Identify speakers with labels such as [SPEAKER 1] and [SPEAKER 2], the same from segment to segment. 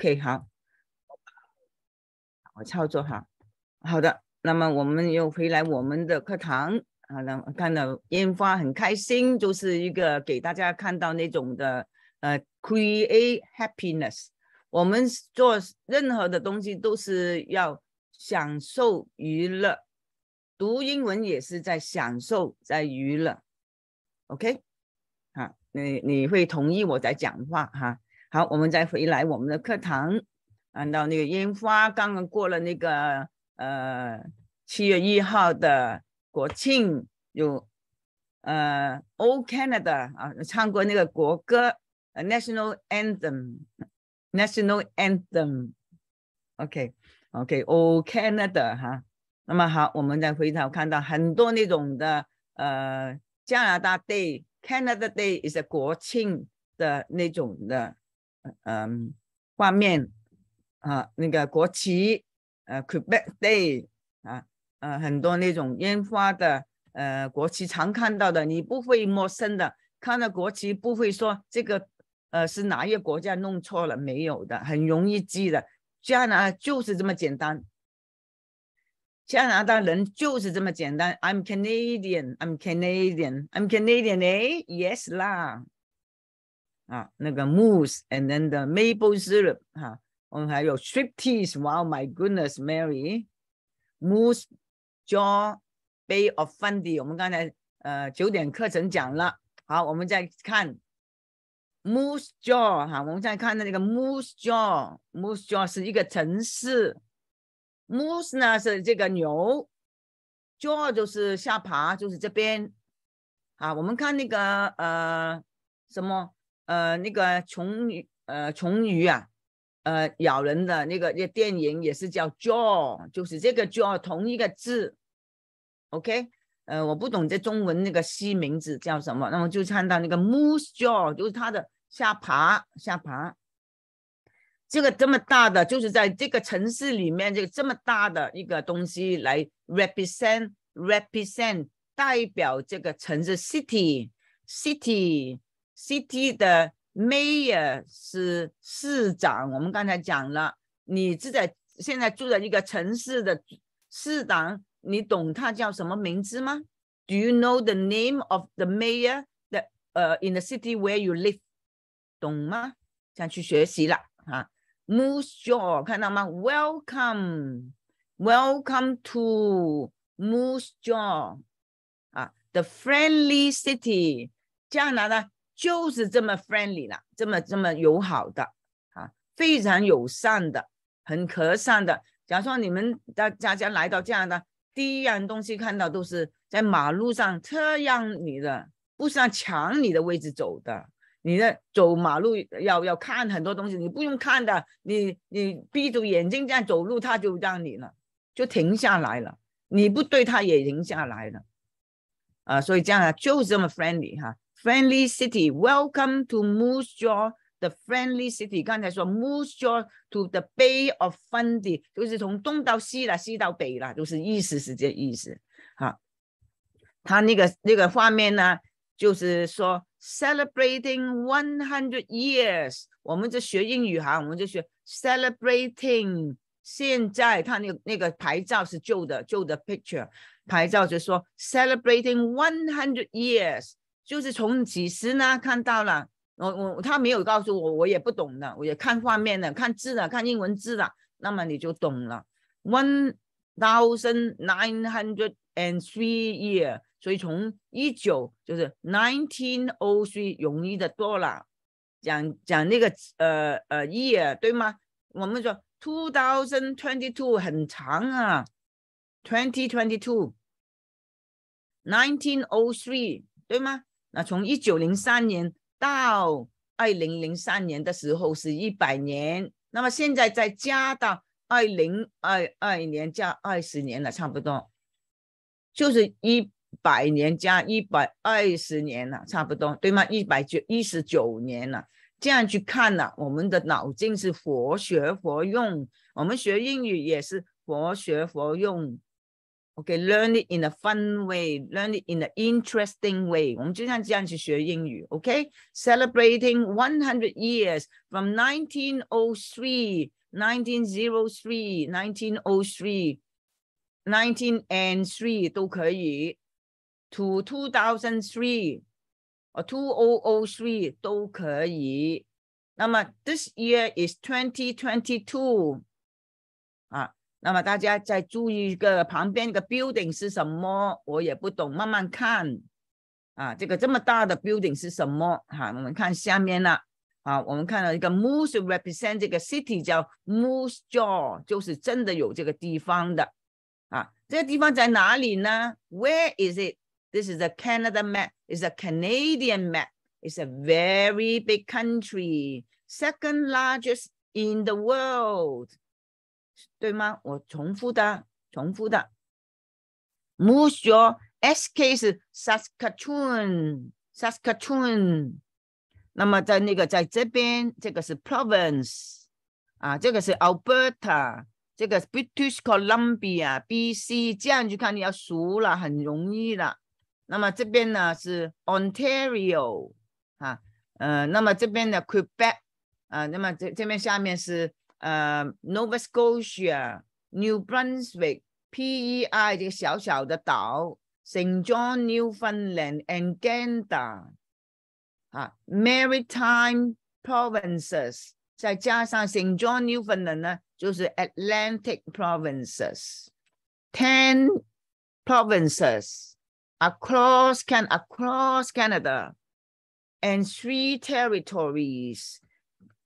[SPEAKER 1] OK，好，我操作哈，好的，那么我们又回来我们的课堂，好了，看到烟花很开心，就是一个给大家看到那种的，呃，create happiness。我们做任何的东西都是要享受娱乐，读英文也是在享受，在娱乐。OK，好，你你会同意我在讲话哈？好，我们再回来我们的课堂，按到那个烟花，刚刚过了那个呃七月一号的国庆，有呃 O Canada 啊，唱过那个国歌 National Anthem，National Anthem，OK OK O Canada 哈，那么好，我们再回头看到很多那种的呃加拿大 Day Canada Day 是国庆的那种的。嗯，画面啊，那个国旗，呃，Quebec Day 啊，呃，很多那种烟花的，呃，国旗常看到的，你不会陌生的。看到国旗不会说这个，呃，是哪一个国家弄错了没有的，很容易记的。加拿大就是这么简单，加拿大人就是这么简单。I'm Canadian, I'm Canadian, I'm Canadian, eh? Yes lah. 啊，那个 mousse，and then the maple syrup，哈，我们还有 stripes，wow，my goodness，Mary，mousse，jaw，Bay of Fundy，我们刚才呃九点课程讲了，好，我们再看 mousse jaw，哈，我们再看那个 mousse jaw，mousse jaw 是一个城市，mousse 呢是这个牛，jaw 就是下爬，就是这边，啊，我们看那个呃什么？呃，那个虫呃，虫鱼啊，呃，咬人的那个，电影也是叫《Jaw》，就是这个 “jaw” 同一个字。OK，呃，我不懂这中文那个西名字叫什么，那么就看到那个 “Moose Jaw”，就是它的下爬下爬。这个这么大的，就是在这个城市里面，这个这么大的一个东西来 represent，represent 代表这个城市 city，city。City 的 mayor 是市长。我们刚才讲了，你住在现在住在一个城市的市长，你懂他叫什么名字吗？Do you know the name of the mayor? The 呃，in the city where you live，懂吗？这样去学习了啊。Moose Jaw 看到吗？Welcome，Welcome to Moose Jaw，啊，the friendly city。这样拿就是这么 friendly 了，这么这么友好的，啊，非常友善的，很和善的。假如说你们大家家来到这样的，第一样东西看到都是在马路上车让你的，不是抢你的位置走的。你的走马路要要看很多东西，你不用看的，你你闭着眼睛这样走路，他就让你了，就停下来了。你不对，他也停下来了，啊，所以这样啊，就是这么 friendly 哈。Friendly City. Welcome to Moose Jaw the friendly city，刚才说 moves your to the Bay of Fundy，就是从东到西了，西到北了，就是意思是这意思。好，他那个那个画面呢，就是说 celebrating one hundred years，我们这学英语哈，我们就学 celebrating。现在他那个那个牌照是旧的，旧的 picture 牌照就说 celebrating one hundred years。就是从几时呢？看到了，我我他没有告诉我，我也不懂的。我也看画面的，看字的，看英文字的。那么你就懂了，one thousand nine hundred and three year。所以从一九就是 nineteen o three 容易的多了。讲讲那个呃呃 year 对吗？我们说 two thousand twenty two 很长啊，twenty twenty two，nineteen o three 对吗？那从一九零三年到二零零三年的时候是一百年，那么现在再加到二零二二年，加二十年了，差不多就是一百年加一百二十年了，差不多对吗？一百九一十九年了，这样去看了，我们的脑筋是活学活用，我们学英语也是活学活用。OK, learn it in a fun way, learn it in an interesting way. Okay, celebrating 100 years from 1903, 1903, 1903, 1903 to 2003 or 2003都可以。那么 this year is 2022那么大家再注意一个旁边一个 building 是什么，我也不懂，慢慢看。啊，这个这么大的 building 是什么？哈、啊，我们看下面了。啊，我们看到一个 Moose represent 这个 city 叫 Moose Jaw，就是真的有这个地方的。啊，这个地方在哪里呢？Where is it? This is a Canada map. It's a Canadian map. It's a very big country, second largest in the world. 对吗？我重复的，重复的。Musque，SK 是 Saskatoon，Saskatoon。那么在那个，在这边，这个是 Province 啊，这个是 Alberta，这个是 British Columbia，BC。这样就看，你要熟了，很容易了。那么这边呢是 Ontario 啊，呃，那么这边的 Quebec 啊，那么这这边下面是。呃 Nova Scotia、New Saint John, Newfoundland, and Gander 啊，Maritime Provinces，再加上 St John, Newfoundland, 呢，就是 Atlantic Provinces。Ten provinces across can across Canada and three territories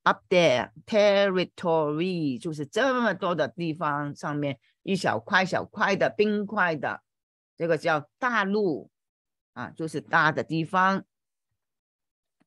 [SPEAKER 1] Up there, territory 就是这么多的地方上面一小块小块的冰块的，这个叫大陆，啊，就是大的地方。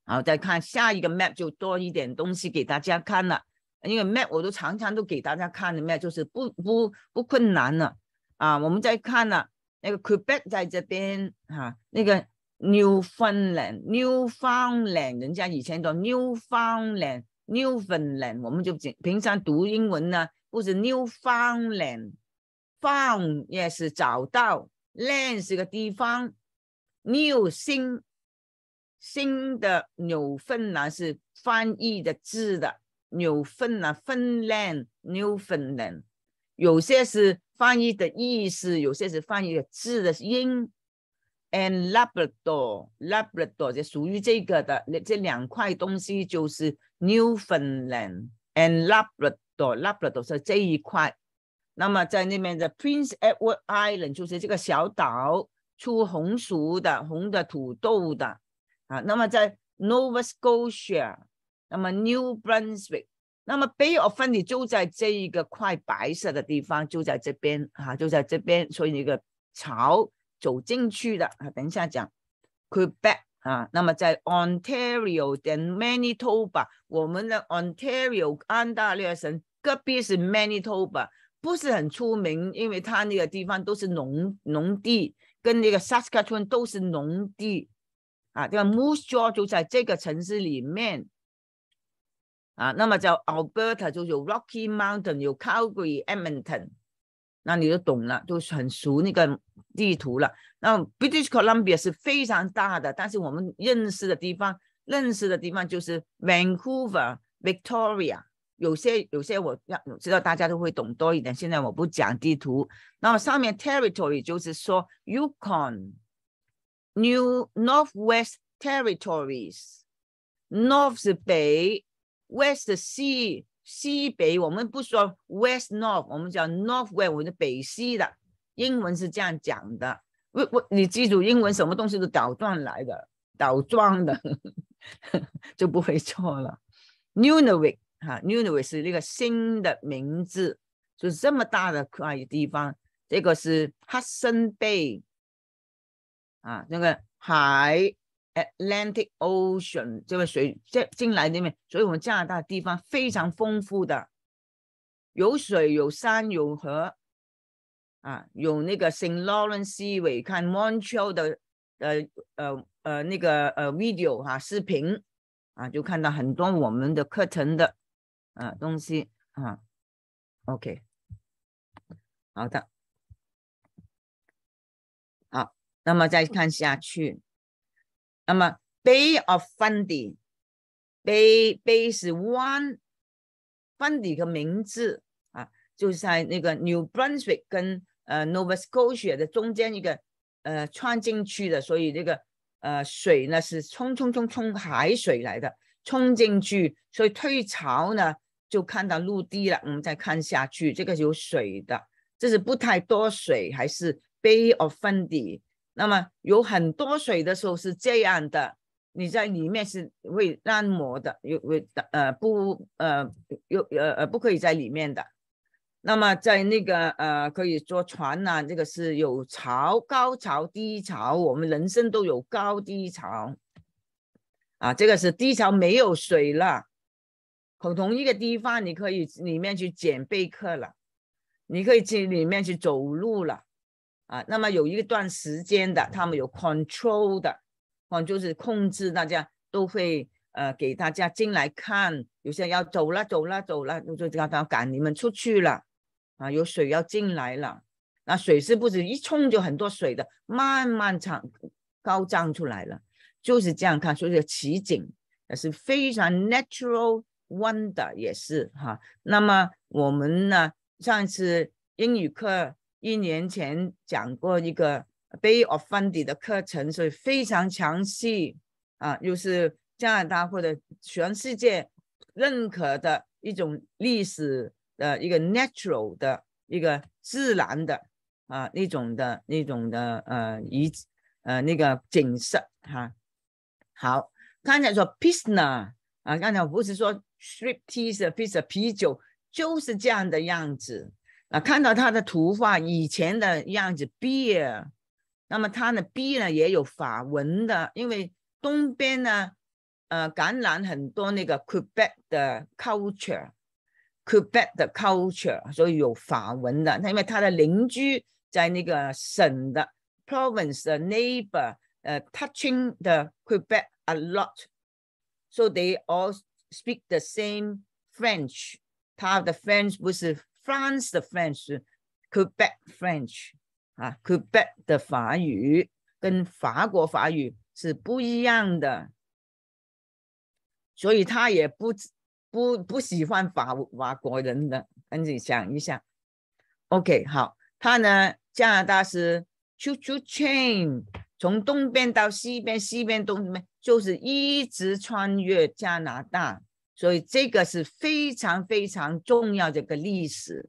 [SPEAKER 1] 好，再看下一个 map 就多一点东西给大家看了，因为 map 我都常常都给大家看的 map 就是不不不困难了，啊，我们再看了那个 Quebec 在这边哈，那个 Newfoundland Newfoundland 人家以前叫 Newfoundland。Newfoundland，我们就平平常读英文呢，不是 Newfoundland，found 也是找到，land 是个地方。New 新新的纽芬兰是翻译的字的 Newfoundland，foundland 有些是翻译的意思，有些是翻译的字的音。And Labrador，Labrador 就属于这个的，这两块东西就是。Newfoundland and Labrador，Labrador 是这一块，那么在那边的 Prince Edward Island 就是这个小岛出红薯的、红的土豆的啊。那么在 Nova Scotia，那么 New Brunswick，那么 Bay of Fundy 就在这一个块白色的地方，就在这边啊，就在这边，所以一个潮走进去的啊。等一下讲，Quebec。啊，那么在 Ontario 等 Manitoba，我们的 Ontario 安大略省隔壁是 Manitoba，不是很出名，因为它那个地方都是农农地，跟那个 Saskatchewan 都是农地，啊，这个 Moose Jaw 就在这个城市里面，啊，那么在 Alberta 就有 Rocky Mountain 有 Calgary Edmonton。那你就懂了，就很熟那个地图了。那 British Columbia 是非常大的，但是我们认识的地方，认识的地方就是 Vancouver、Victoria。有些有些我要知道，大家都会懂多一点。现在我不讲地图。那么上面 territory 就是说 Yukon、New Northwest Territories、North 是北，West 是西。西北，我们不说 west north，我们叫 north west，我是北西的。英文是这样讲的，我我你记住，英文什么东西都倒转来的，倒转的 就不会错了。n n r w a y 哈 n n r w a y 是那个新的名字，就这么大的块地方。这个是哈森贝，啊，那个海。Atlantic Ocean，这个水这进来那边，所以，我们加拿大地方非常丰富，的有水、有山、有河，啊，有那个 Saint Lawrence。你看 Montreal 的，呃呃呃那个呃 video 哈视频，啊，就看到很多我们的课程的，啊东西啊，OK，好的，好，那么再看下去。那么 Bay of Fundy，Bay Bay 是湾，Fundy 的名字啊，就是在那个 New Brunswick 跟呃 Nova Scotia 的中间一个呃穿进去的，所以这个呃水呢是冲冲冲冲海水来的，冲进去，所以退潮呢就看到陆地了。我们再看下去，这个有水的，这是不太多水还是 Bay of Fundy？那么有很多水的时候是这样的，你在里面是会按摩的，有会呃不呃有呃不可以在里面的。那么在那个呃可以坐船呐，这个是有潮高潮低潮，我们人生都有高低潮。啊，这个是低潮没有水了，同一个地方你可以里面去捡贝壳了，你可以去里面去走路了。啊，那么有一段时间的，他们有 control 的，啊，就是控制大家都会呃给大家进来看，有些要走了走了走了，就叫他赶你们出去了啊，有水要进来了，那水是不是一冲就很多水的，慢慢长高涨出来了，就是这样看，所以说奇景也是非常 natural wonder 也是哈。那么我们呢，上一次英语课。一年前讲过一个 Bay of Fundy 的课程，所以非常详细啊，又是加拿大或者全世界认可的一种历史的一个 natural 的一个自然的啊那种的那种的呃一呃那个景色哈。好，刚才说 pilsner 啊，刚才我不是说 s p r i t e s h b e s a 啤酒就是这样的样子。啊，看到他的图画以前的样子，B。那么他的 B 呢也有法文的，因为东边呢，呃，感染很多那个 Quebec 的 culture，Quebec 的 culture，所以有法文的。那因为他的邻居在那个省的 province 的 neighbor，呃，touching the Quebec a lot，so they all speak the same French。他的 French 不是。France 的 French，Quebec French 啊 Quebec 的法语跟法国法语是不一样的，所以他也不不不喜欢法法国人的。赶紧想一想，OK 好，他呢加拿大是 Chu Chu Chain，从东边到西边，西边东边就是一直穿越加拿大。所以这个是非常非常重要的一个历史，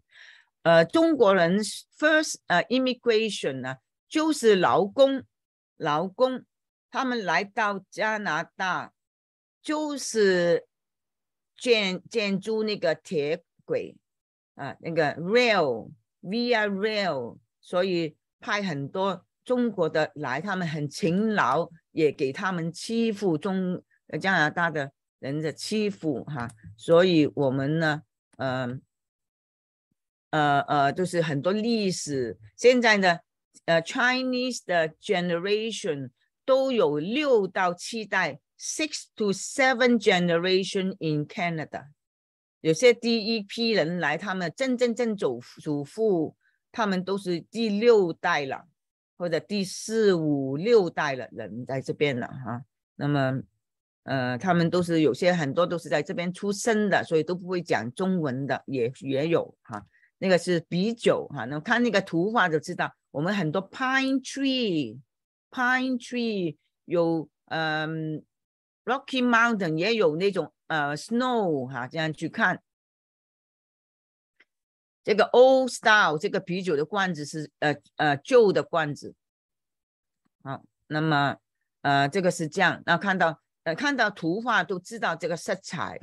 [SPEAKER 1] 呃，中国人 first 呃 immigration 呢，就是劳工，劳工，他们来到加拿大，就是建建筑那个铁轨，啊，那个 rail，via rail，所以派很多中国的来，他们很勤劳，也给他们欺负中加拿大的。人的欺负哈，所以我们呢，呃，呃呃，就是很多历史。现在呢，呃，Chinese 的 generation 都有六到七代，six to seven generation in Canada。有些第一批人来，他们真正正祖祖父，他们都是第六代了，或者第四五六代了人在这边了哈。那么。呃，他们都是有些很多都是在这边出生的，所以都不会讲中文的，也也有哈。那个是啤酒哈，那看那个图画就知道。我们很多 pine tree，pine tree 有嗯 rocky mountain，也有那种呃 snow 哈，这样去看。这个 old style 这个啤酒的罐子是呃呃旧的罐子。好，那么呃这个是这样，那看到。看到图画都知道这个色彩，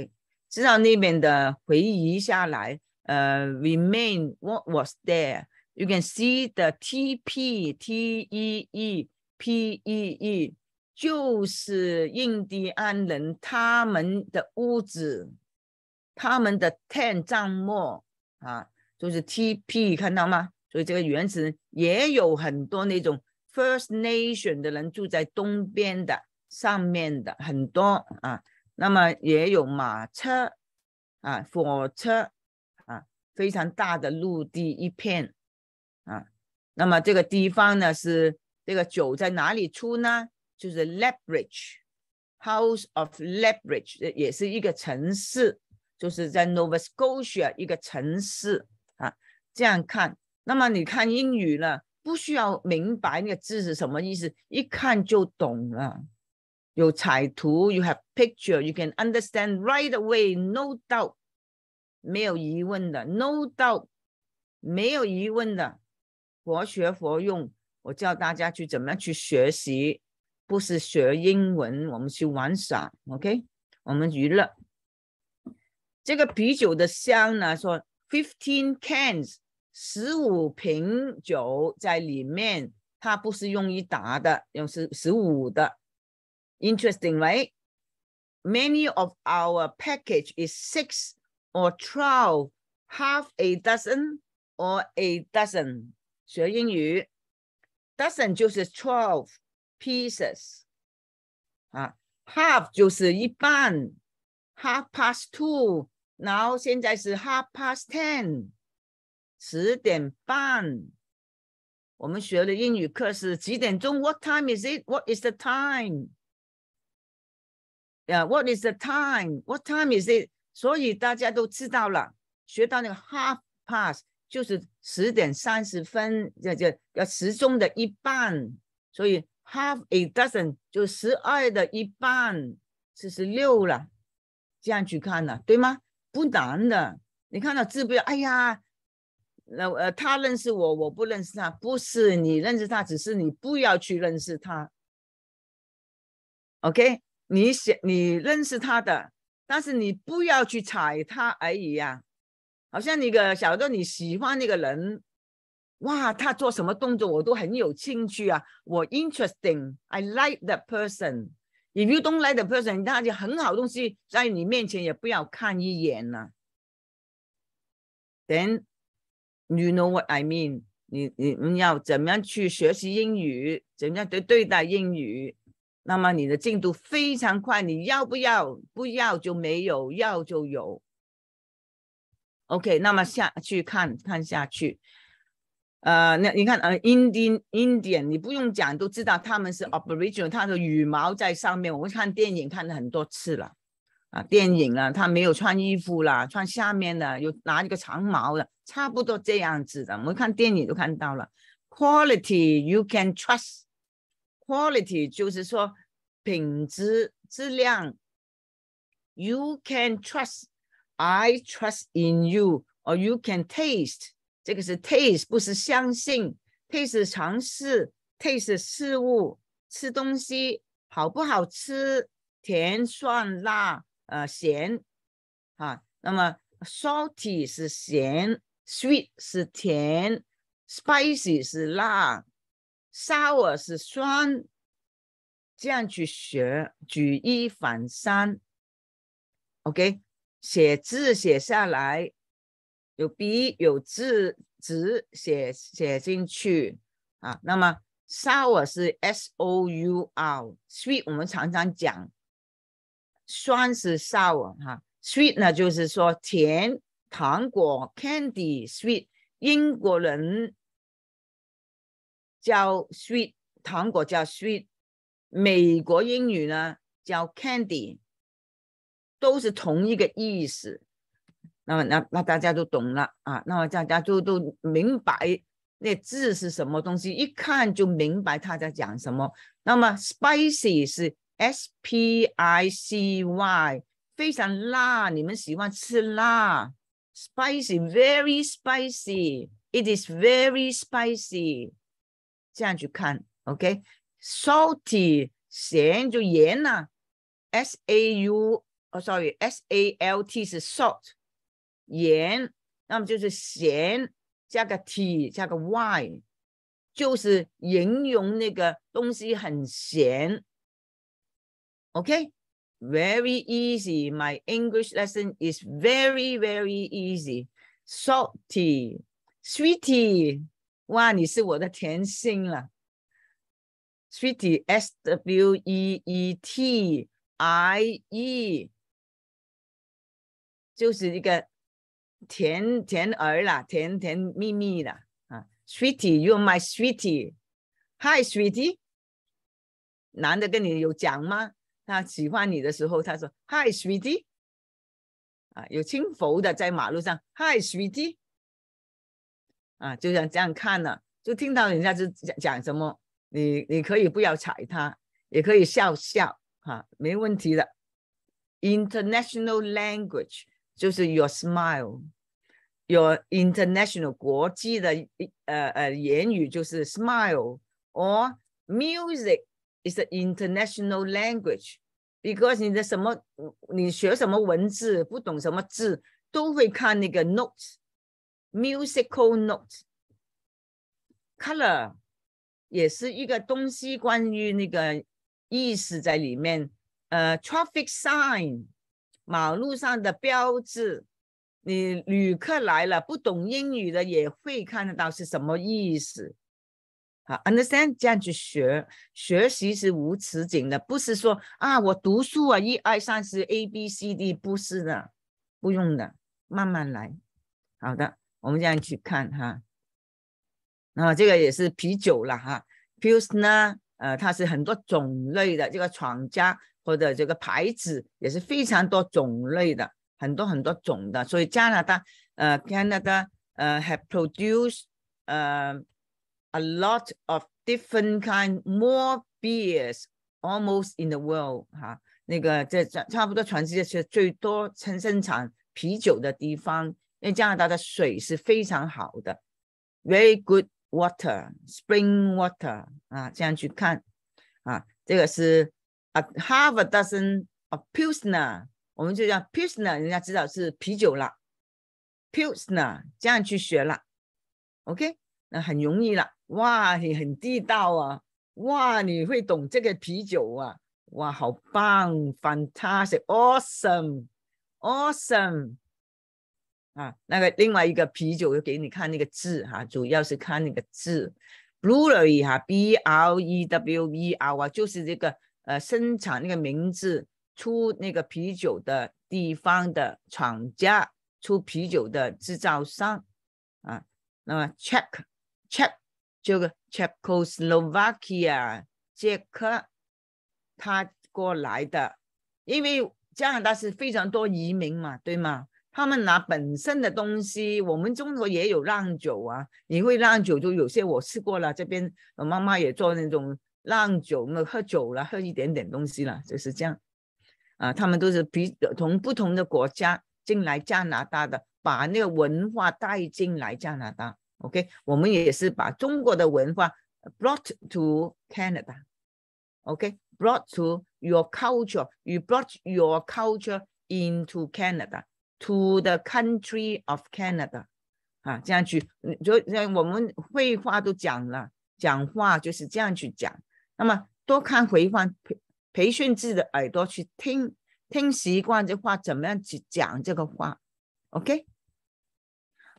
[SPEAKER 1] 知道那边的回忆下来，呃，remain what was there，you can see the T P T E E P E E，就是印第安人他们的屋子，他们的 tent 帐幕啊，就是 T P，看到吗？所以这个原人也有很多那种 First Nation 的人住在东边的。上面的很多啊，那么也有马车啊，火车啊，非常大的陆地一片啊。那么这个地方呢是这个酒在哪里出呢？就是 Leverage House of Leverage，也是一个城市，就是在 Nova Scotia 一个城市啊。这样看，那么你看英语呢，不需要明白那个字是什么意思，一看就懂了。有彩图，You have picture. You can understand right away, no doubt. 没有疑问的，no doubt，没有疑问的。活学活用，我教大家去怎么样去学习，不是学英文，我们去玩耍，OK？我们娱乐。这个啤酒的箱呢，说 fifteen cans，十五瓶酒在里面，它不是用一打的，用是十五的。Interesting, right? Many of our package is six or 12, half a dozen or a dozen. dozen 就是 twelve pieces，啊，half Half past two. Now, two，然后现在是 half past ten. What time is it? What is the time? Yeah, what is the time? What time is it? 所以大家都知道了，学到那个 half past 就是十点三十分，这这要时钟的一半。所以 half a dozen 就十二的一半，四十六了。这样去看呢，对吗？不难的。你看到字不要，哎呀，那呃他认识我，我不认识他。不是你认识他，只是你不要去认识他。OK。你想你认识他的，但是你不要去踩他而已呀。好像那个小的你喜欢那个人，哇，他做什么动作我都很有兴趣啊，我 interesting，I like that person。If you don't like the person，那就很好东西在你面前也不要看一眼呢。Then you know what I mean。你你你要怎么样去学习英语，怎么样对对待英语？那么你的进度非常快，你要不要？不要就没有，要就有。OK，那么下去看看下去。呃，那你看，呃，Indian Indian，你不用讲都知道他们是 Aboriginal，他的羽毛在上面。我们看电影看了很多次了啊，电影啊，他没有穿衣服啦，穿下面的，有拿一个长毛的，差不多这样子。的。我们看电影就看到了，Quality you can trust。Quality 就是说品质、质量。You can trust, I trust in you, or you can taste。这个是 taste，不是相信。Taste 尝试，taste 事物，吃东西好不好吃？甜、酸、辣，呃，咸。啊，那么 salty 是咸，sweet 是甜，spicy 是辣。Sour 是酸，这样去学，举一反三。OK，写字写下来，有笔有字纸写写进去啊。那么，sour 是 sou-r，sweet 我们常常讲酸是 sour 哈，sweet 呢就是说甜糖果 candy sweet，英国人。叫 sweet 糖果叫 sweet，美国英语呢叫 candy，都是同一个意思。那么那那大家都懂了啊。那么大家都都明白那字是什么东西，一看就明白他在讲什么。那么 spicy 是 s p i c y，非常辣。你们喜欢吃辣？spicy，very spicy，it is very spicy。这样去看，OK，salty 咸就盐呐，S A U 哦，sorry，S A L T 是 salt 盐，那么就是咸加个 T 加个 Y，就是形容那个东西很咸。OK，very easy，my English lesson is very very easy，salty，sweetie。哇，你是我的甜心了，Sweety S W E E T I E，就是一个甜甜儿啦，甜甜蜜蜜的啊。Sweety，o u My s w e e t e h i s w e e t e 男的跟你有讲吗？他喜欢你的时候，他说 Hi s w e e t e 啊，有轻浮的在马路上 Hi s w e e t e 啊，就像这样看了，就听到人家就讲什么，你你可以不要踩他，也可以笑笑哈，没问题的。International language 就是 your smile，your international 国际的呃呃言语就是 smile。Or music is international language，because 你的什么你学什么文字不懂什么字，都会看那个 notes。musical note，color，也是一个东西，关于那个意思在里面。呃，traffic sign，马路上的标志，你旅客来了，不懂英语的也会看得到是什么意思。好，understand，这样去学学习是无止境的，不是说啊，我读书啊，一、二、三、四、A、B、C、D，不是的，不用的，慢慢来，好的。我们这样去看哈，那后这个也是啤酒了哈。p i l s 呢，e 呃，它是很多种类的，这个厂家或者这个牌子也是非常多种类的，很多很多种的。所以加拿大，呃，Canada，呃，have produced，呃，a lot of different kind more beers almost in the world，哈，那个这差差不多全世界是最多产生产啤酒的地方。因为加拿大的水是非常好的，very good water, spring water 啊，这样去看啊，这个是 a h a l f a dozen of pilsner，我们就叫 pilsner，人家知道是啤酒了，pilsner 这样去学了，OK，那很容易了，哇，你很地道啊，哇，你会懂这个啤酒啊，哇，好棒，fantastic，awesome，awesome。啊，那个另外一个啤酒，又给你看那个字哈，主要是看那个字，Brewery 哈，B R E W E R 啊，就是这个呃生产那个名字出那个啤酒的地方的厂家出啤酒的制造商啊。那么 c h e c k c h e c k 就个 Czechoslovakia，捷克，他过来的，因为加拿大是非常多移民嘛，对吗？他们拿本身的东西，我们中国也有酿酒啊，也会酿酒。就有些我试过了，这边我妈妈也做那种酿酒，那喝酒了，喝一点点东西了，就是这样。啊，他们都是比从不同的国家进来加拿大的，把那个文化带进来加拿大。OK，我们也是把中国的文化 brought to Canada。OK，brought to your culture, you brought your culture into Canada. To the country of Canada，啊，这样去，就像我们绘画都讲了，讲话就是这样去讲。那么多看回放，培培训自己的耳朵去听，听习惯这话怎么样去讲这个话。OK，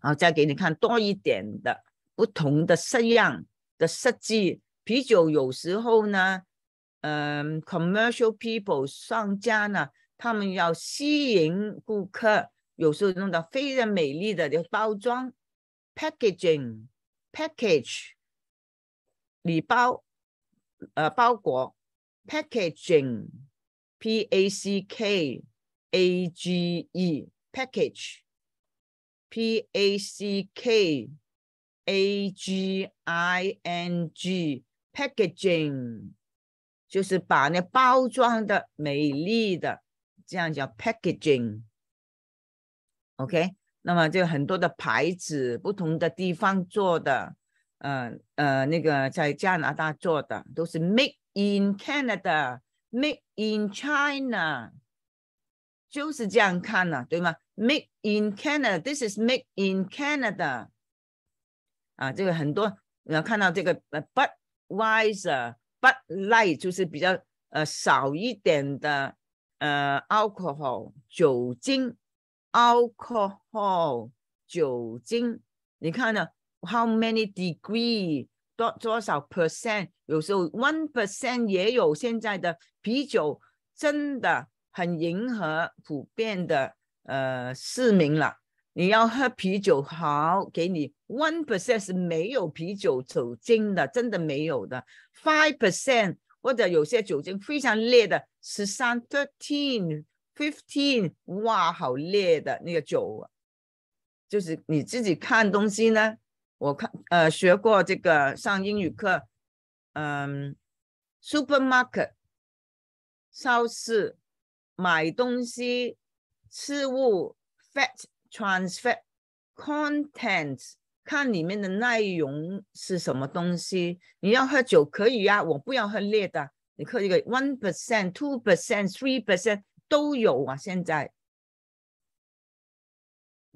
[SPEAKER 1] 好，再给你看多一点的不同的色样的设计。啤酒有时候呢，嗯，commercial people 商家呢。他们要吸引顾客，有时候弄到非常美丽的就包装 （packaging、package、礼包、呃包裹）。packaging、p-a-c-k-a-g-e、package、p-a-c-k-a-g-i-n-g、packaging，就是把那包装的美丽的。这样叫 packaging，OK？那么就很多的牌子，不同的地方做的，嗯呃，那个在加拿大做的都是 Make in Canada，Make in China，就是这样看的，对吗？Make in Canada，This is Make in Canada。啊，这个很多，你要看到这个呃，But w i s e r b u t light 就是比较呃少一点的。呃，alcohol 酒精，alcohol 酒精，你看呢？How many degree 多多少 percent？有时候 one percent 也有现在的啤酒，真的很迎合普遍的呃市民了。你要喝啤酒好，给你 one percent 是没有啤酒酒精的，真的没有的，five percent。或者有些酒精非常烈的，十三、thirteen、fifteen，哇，好烈的那个酒，就是你自己看东西呢。我看，呃，学过这个上英语课，嗯，supermarket，超市，买东西，事物，fat，trans fat，contents。看里面的内容是什么东西？你要喝酒可以呀，我不要喝烈的，你喝一个 one percent、two percent、three percent 都有啊。现在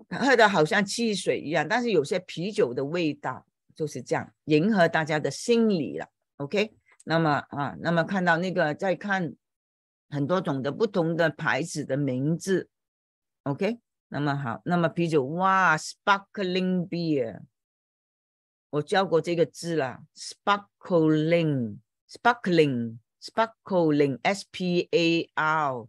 [SPEAKER 1] 喝的好像汽水一样，但是有些啤酒的味道就是这样，迎合大家的心理了。OK，那么啊，那么看到那个再看很多种的不同的牌子的名字，OK。那么好，那么啤酒哇，sparkling beer，我教过这个字了，sparkling，sparkling，sparkling，s p a r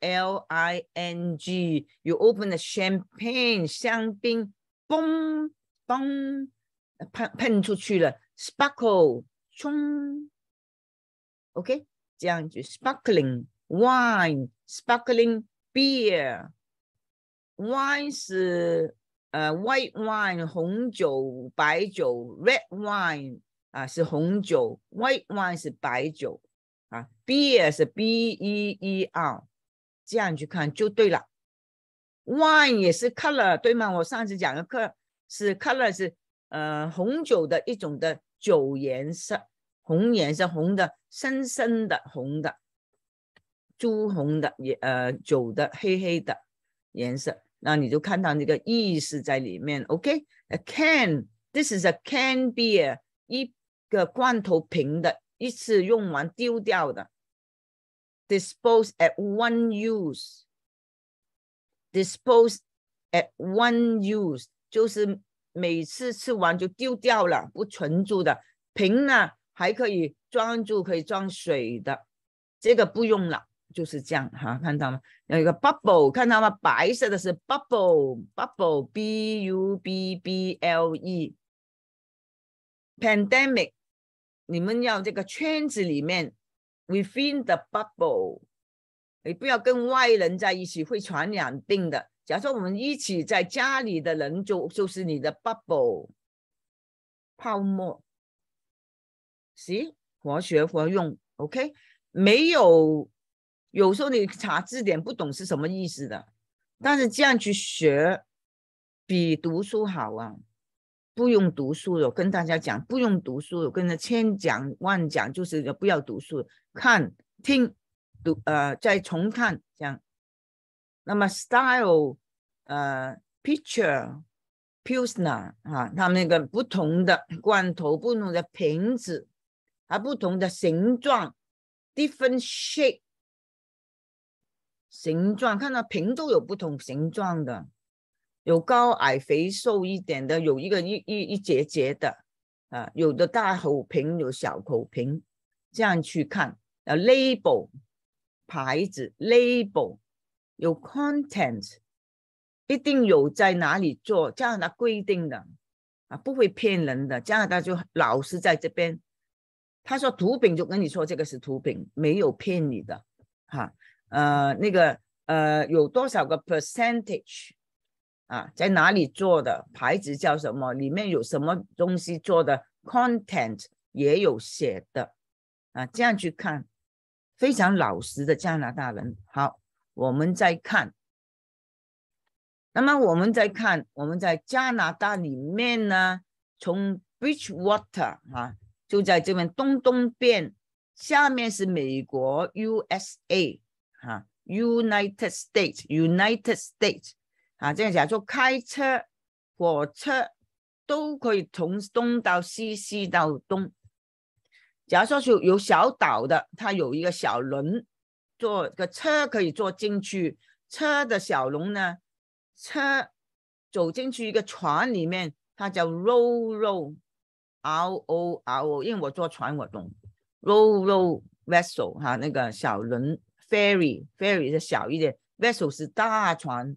[SPEAKER 1] k l i n g，u open the champagne 香槟，嘣嘣喷喷出去了，sparkle 冲，OK，这样就 sparkling wine，sparkling beer。wine 是呃 white wine 红酒白酒，red wine 啊是红酒，white wine 是白酒啊，beer 是 b e e r，这样去看就对了。wine 也是 color 对吗？我上次讲的课是 color 是呃红酒的一种的酒颜色，红颜色红的，深深的红的，朱红的也呃酒的黑黑的颜色。那你就看到那个意思在里面，OK？A can，this is a can beer，一个罐头瓶的，一次用完丢掉的 d i s p o s e at one use。d i s p o s e at one use 就是每次吃完就丢掉了，不存储的。瓶呢还可以装住，可以装水的，这个不用了。就是这样哈，看到吗？有一个 bubble，看到吗？白色的是 bubble，bubble，b-u-b-b-l-e，pandemic，你们要这个圈子里面，within the bubble，你不要跟外人在一起，会传染病的。假如说我们一起在家里的人，就就是你的 bubble，泡沫，行，活学活用，OK，没有。有时候你查字典不懂是什么意思的，但是这样去学比读书好啊！不用读书了，跟大家讲不用读书了，跟着千讲万讲就是不要读书，看听读呃，再重看这样。那么 style，呃 p i c t u r e p e s n e r 啊，他们那个不同的罐头，不同的瓶子，还不同的形状，different shape。形状，看到瓶都有不同形状的，有高矮、肥瘦一点的，有一个一一一节节的，啊，有的大口瓶，有小口瓶，这样去看。啊 label 牌子，label 有 content，一定有在哪里做加拿大规定的，啊，不会骗人的。加拿大就老是在这边，他说毒饼就跟你说这个是毒饼，没有骗你的，哈。呃，那个呃，有多少个 percentage 啊？在哪里做的？牌子叫什么？里面有什么东西做的？Content 也有写的啊，这样去看，非常老实的加拿大人。好，我们再看，那么我们再看，我们在加拿大里面呢，从 b r i d g e w a t e r 啊，就在这边东东边，下面是美国 USA。啊，United States，United States，啊，这样讲说开车、火车都可以从东到西，西到东。假如说是有小岛的，它有一个小轮，坐个车可以坐进去。车的小龙呢，车走进去一个船里面，它叫 roll roll r o r o，因为我坐船我懂，roll roll vessel 哈，那个小轮。Ferry，Ferry 是小一点，Vessel 是大船，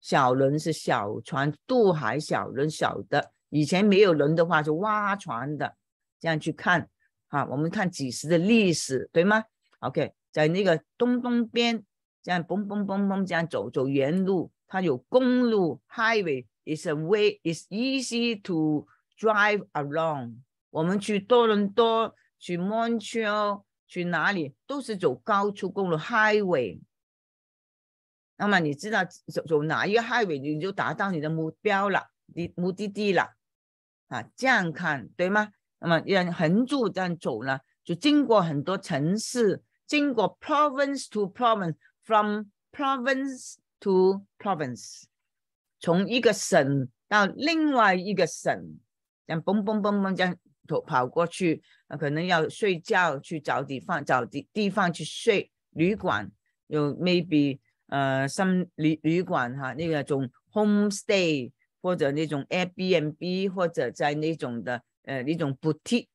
[SPEAKER 1] 小轮是小船，渡海小轮小的。以前没有轮的话，就挖船的。这样去看，啊。我们看几十的历史，对吗？OK，在那个东东边，这样嘣嘣嘣嘣，这样走走原路。它有公路，Highway is a way, is easy to drive along。我们去多伦多，去 Montreal。去哪里都是走高速公路 （highway）。那么你知道走走哪一个 highway，你就达到你的目标了，你目的地了。啊，这样看对吗？那么要横住这样走了，就经过很多城市，经过 province to province，from province to province，从一个省到另外一个省，这样嘣嘣嘣嘣这样。跑跑过去，可能要睡觉，去找地方，找地地方去睡。旅馆有 maybe 呃，some 旅旅馆哈，那个种 homestay 或者那种 Airbnb 或者在那种的呃那种 boutique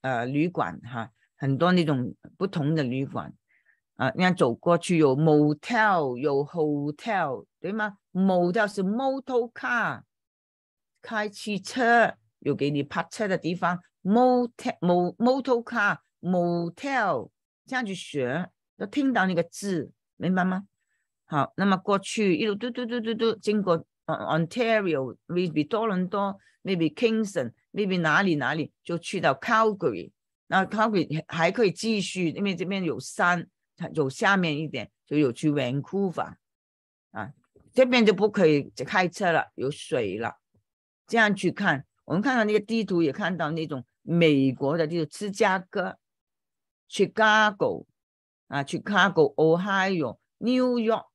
[SPEAKER 1] 呃旅馆哈，很多那种不同的旅馆啊，你走过去有 motel 有 hotel 对吗？motel 是 motorcar 开汽车。有给你泊车的地方，motor、m o t e l car、motel，这样去学，要听到那个字，明白吗？好，那么过去一路嘟嘟嘟嘟嘟，经过 Ontario，maybe 多伦多，maybe Kingston，maybe 哪里哪里，就去到 Calgary，那 Calgary 还可以继续，因为这边有山，有下面一点，就有去 Vancouver。啊，这边就不可以开车了，有水了，这样去看。我们看到那个地图，也看到那种美国的，就是芝加哥 （Chicago） 啊，Chicago，Ohio，New York，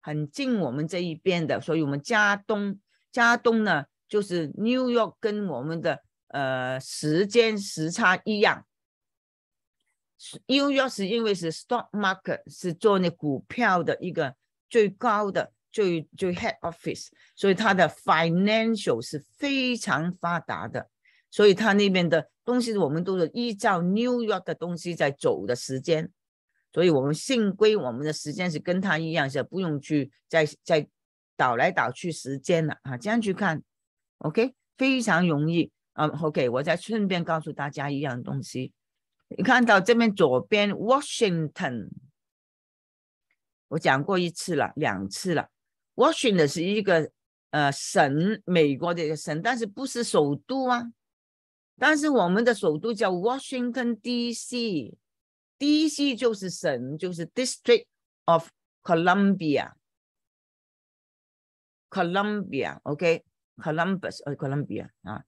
[SPEAKER 1] 很近我们这一边的。所以，我们加东加东呢，就是 New York 跟我们的呃时间时差一样。New York 是因为是 Stock Market 是做那股票的一个最高的。就就 head office，所以它的 financial 是非常发达的，所以它那边的东西，我们都是依照 New York 的东西在走的时间，所以我们幸亏我们的时间是跟他一样，是不用去再再倒来倒去时间了啊。这样去看，OK，非常容易啊。OK，我再顺便告诉大家一样东西，你看到这边左边 Washington，我讲过一次了，两次了。Washington 是一个呃省，美国的一个省，但是不是首都啊？但是我们的首都叫 Washington D.C.，D.C. 就是省，就是 District of Columbia，Columbia，OK，Columbus，呃 c o l u m b i a 啊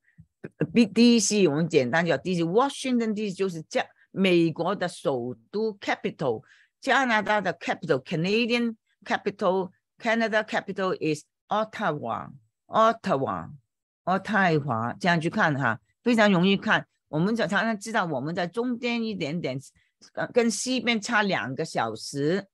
[SPEAKER 1] ，b D.C. 我们简单叫 D.C. Washington D.C. 就是加美国的首都 Capital，加拿大的 Capital，Canadian Capital。Canada capital is Ottawa, Ottawa, Ottawa。这样去看哈，非常容易看。我们常常知道我们在中间一点点，跟跟西边差两个小时，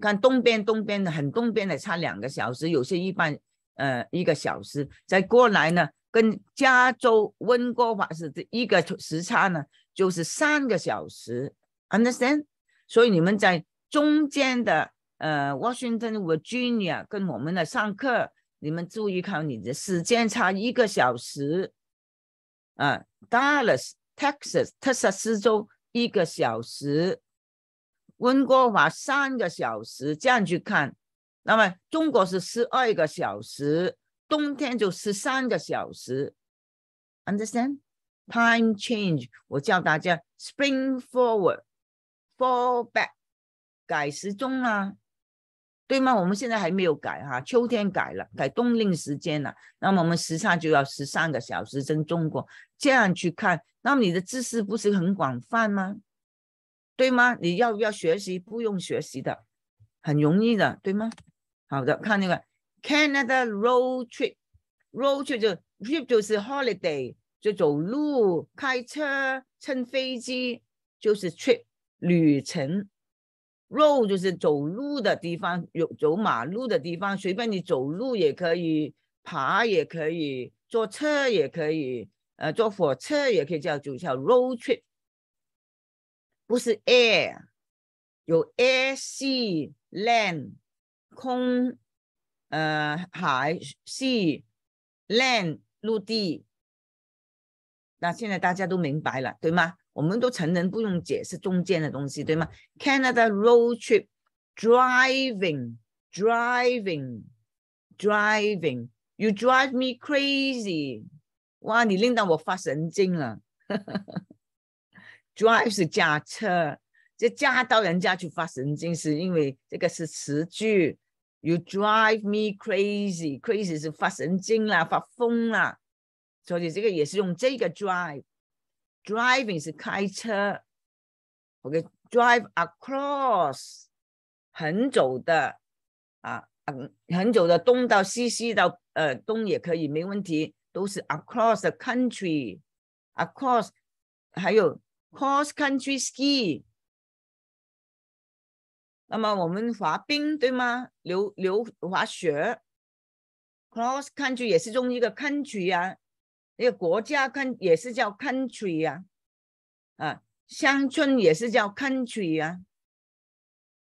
[SPEAKER 1] 看东边东边的很东边的差两个小时，有些一般呃一个小时。再过来呢，跟加州温哥华是一个时差呢，就是三个小时。Understand？所以你们在中间的。呃，Washington, Virginia 跟我们来上课，你们注意看，你的时间差一个小时。啊，Dallas, Texas, 特萨斯州一个小时，温哥华三个小时，这样去看。那么中国是十二个小时，冬天就十三个小时。Understand? Time change，我叫大家 spring forward, fall back，改时钟啦。对吗？我们现在还没有改哈，秋天改了，改冬令时间了。那么我们时差就要十三个小时，跟中国这样去看。那么你的知识不是很广泛吗？对吗？你要不要学习？不用学习的，很容易的，对吗？好的，看那个 Canada road trip road trip 就 trip 就是 holiday，就走路、开车、乘飞机，就是 trip 旅程。Road 就是走路的地方，有走马路的地方，随便你走路也可以，爬也可以，坐车也可以，呃，坐火车也可以叫做叫 road trip，不是 air，有 air sea land 空，呃海 sea land 陆地，那现在大家都明白了，对吗？我们都成人，不用解释中间的东西，对吗？Canada road trip driving driving driving，you drive me crazy，哇，你令到我发神经了。Drive 是驾车，这驾到人家去发神经，是因为这个是词句。You drive me crazy，crazy 是发神经啦，发疯啦。所以这个也是用这个 drive。Driving 是开车，OK，Drive across 横走的啊，横走的东到西西到呃东也可以没问题，都是 across the country，across 还有 cross country ski。那么我们滑冰对吗？流流滑雪，cross country 也是用一个 country 啊。那个国家看也是叫 country 呀，啊，乡村也是叫 country 呀。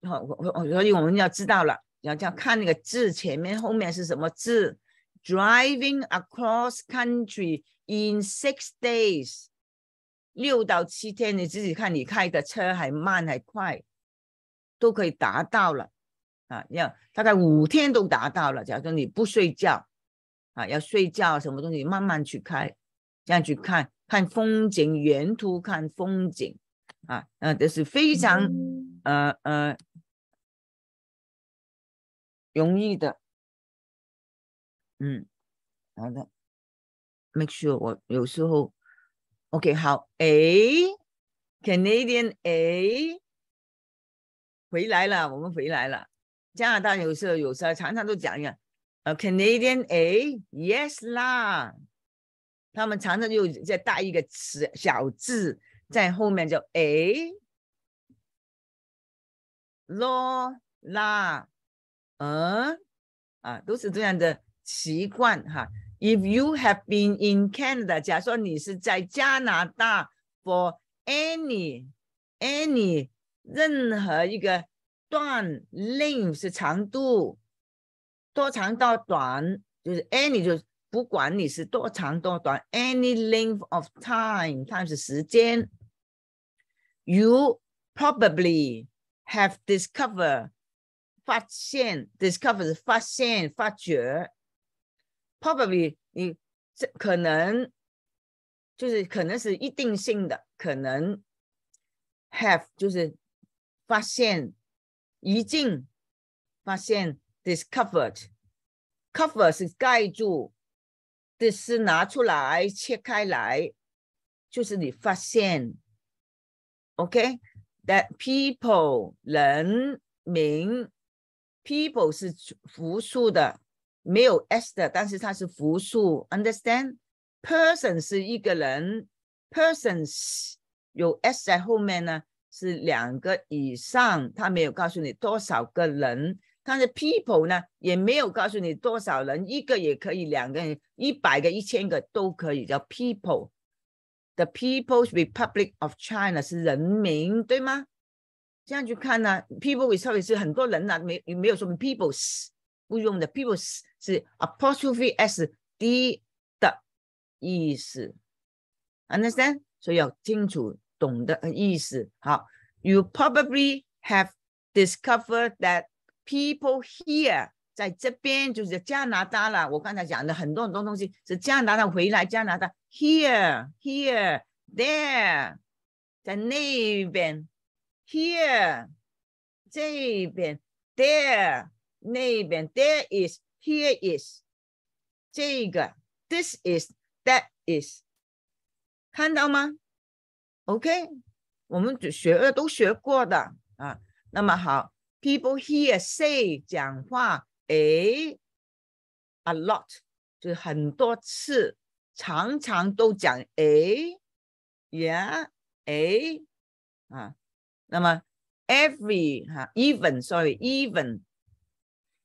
[SPEAKER 1] 好，我我所以我们要知道了，要要看那个字前面后面是什么字。Driving across country in six days，六到七天，你自己看你开的车还慢还快，都可以达到了。啊，要大概五天都达到了。假如你不睡觉。啊，要睡觉什么东西？慢慢去开，这样去看看风景，沿途看风景啊，那这是非常呃呃
[SPEAKER 2] 容易的，嗯，好的
[SPEAKER 1] ，make sure 我有时候，OK 好诶 c a n a d i a n 哎，回来了，我们回来了，加拿大有时候有时候常常都讲一个。A c a n a d i a n a yes 啦，他们常常就在带一个词小字在后面叫 a，罗拉，嗯，啊，都是这样的习惯哈。If you have been in Canada，假如说你是在加拿大 for any any 任何一个段 l g t h 是长度。多长到短，就是 any，就是不管你是多长多短，any length of time，time 是时间。You probably have discovered，发现，discover 是发现、发觉。Probably 你这可能，就是可能是一定性的，可能 have 就是发现，已经发现。discovered，cover 是盖住，的是拿出来切开来，就是你发现。OK，that people 人名 p e o p l e 是复数的，没有 s 的，但是它是复数。Understand？Person 是一个人，persons 有 s 在后面呢，是两个以上。他没有告诉你多少个人。但是 people 呢，也没有告诉你多少人，一个也可以，两个人，一百个、一千个都可以叫 people。The People's Republic of China 是人民，对吗？这样去看呢，people i i 稍微是很多人呢，没没有说 peoples 不用的 peoples 是 apostrophe s d 的意思，understand？所以要清楚懂得意思。好，you probably have discovered that。People here，在这边就是加拿大了。我刚才讲的很多很多东西，是加拿大回来。加拿大 here, here, there，在那边，here，这边，there，那边。There is, here is，这个，this is, that is，看到吗？OK，我们学都学过的啊。那么好。people hear say 讲话，诶，a lot 就是很多次，常常都讲诶，yeah，诶，啊，那么 every 哈、啊、even sorry even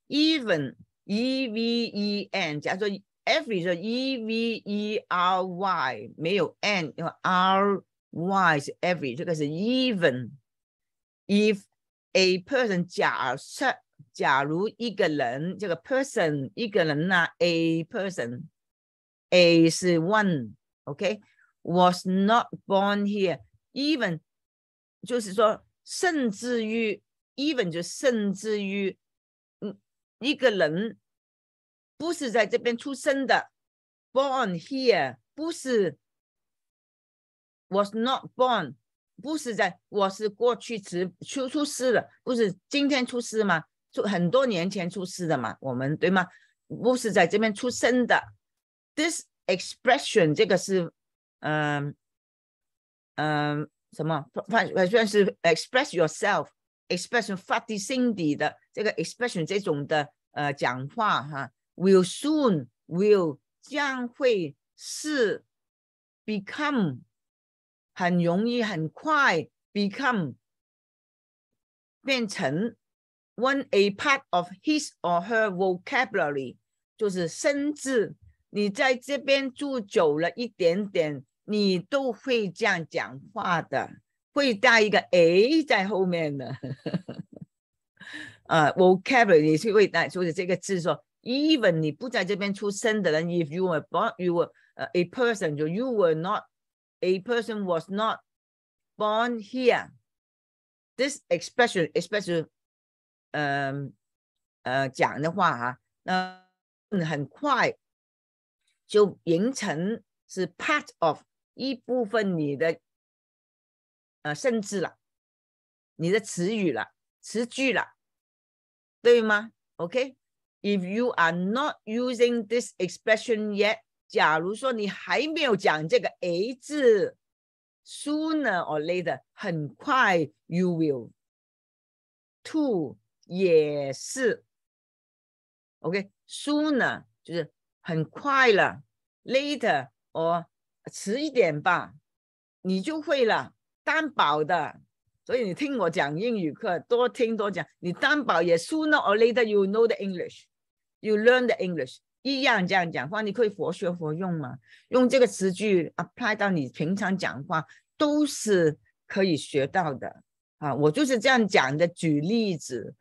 [SPEAKER 1] even e v e n，假如说 every 是 e v e r y，没有 n，有 r y 是 every，这个是 even if。A person，假设假如一个人，这个 person 一个人呢 a person，a 是 one，OK，was not born here，even 就是说，甚至于，even 就甚至于，嗯，一个人不是在这边出生的，born here 不是，was not born。不是在，我是过去出出师了，不是今天出师吗？出很多年前出师的嘛，我们对吗？不是在这边出生的。This expression 这个是，嗯嗯什么？算是 express yourself，expression fatty Cindy 的这个 expression 这种的呃讲话哈。Will soon will 将会是 become。很容易很快 become 变成 w n e n a part of his or her vocabulary 就是甚至你在这边住久了一点点，你都会这样讲话的，会带一个 a 在后面的呃 vocabulary 是会带，所以这个字说 even 你不在这边出生的人，if you were born you were a person，就 you were not a person was not born here. This expression, um, uh, especially，嗯呃、呃、讲的话哈，那、呃、很快就形成是 part of 一部分你的呃甚至了，你的词语了，词句了，对吗？OK，if、okay? you are not using this expression yet。假如说你还没有讲这个 A 字，sooner or later 很快 you will。to 也是。OK，sooner 就是很快了，later 哦迟一点吧，你就会了，担保的。所以你听我讲英语课，多听多讲，你担保也 sooner or later you know the English，you learn the English。一样这样讲话，你可以活学活用嘛？用这个词句 apply 到你平常讲话都是可以学到的啊！我就是这样讲的，举例子，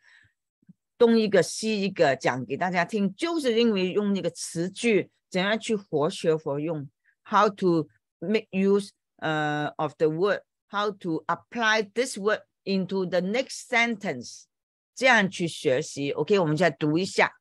[SPEAKER 1] 东一个西一个讲给大家听，就是因为用那个词句怎样去活学活用？How to make use uh of the word? How to apply this word into the next sentence？这样去学习。OK，我们再读一下。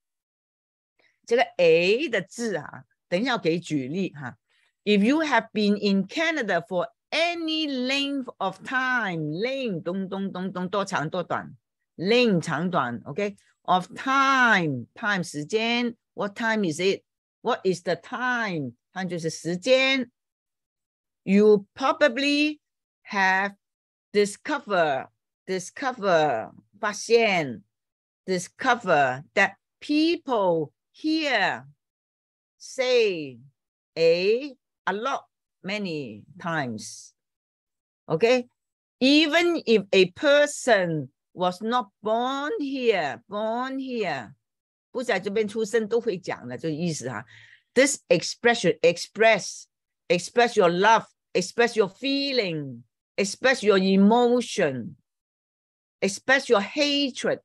[SPEAKER 1] 这个 A 的字啊，等一下我给举例哈。If you have been in Canada for any length of time，length 咚咚咚咚多长多短，length 长短，OK，of time，time 时间，What time is it？What is the time？time probably have discover，discover 发现，discover that people。hear, say, a, a lot, many times. Okay? Even if a person was not born here, born here, this expression express express your love, express your feeling, express your emotion, express your hatred,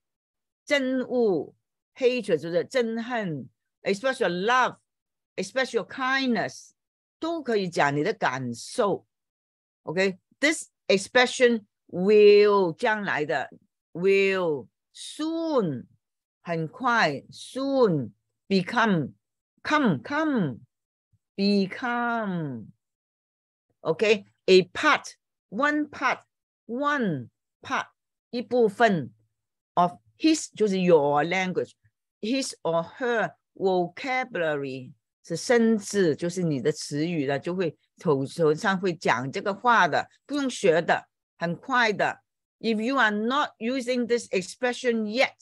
[SPEAKER 1] 憎恶 hatred 就是憎恨，express your love，express your this expression will 将来的 will soon 很快 soon become come come become OK a part one part one part 一部分 of his 就是 your language。His or her vocabulary 是生字，就是你的词语了，就会口头上会讲这个话的，不用学的，很快的。If you are not using this expression yet，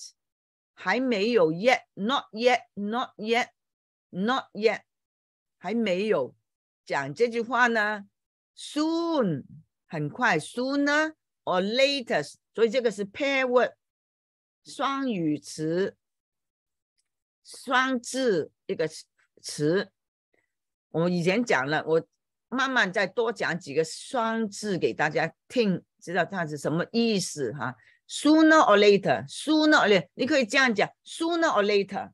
[SPEAKER 1] 还没有 yet，not yet，not yet，not yet，还没有讲这句话呢。Soon，很快，sooner or latest，所以这个是 pair word，双语词。双字一个词，我们以前讲了，我慢慢再多讲几个双字给大家听，知道它是什么意思哈。Sooner or later，sooner，or later，你可以这样讲，sooner or later，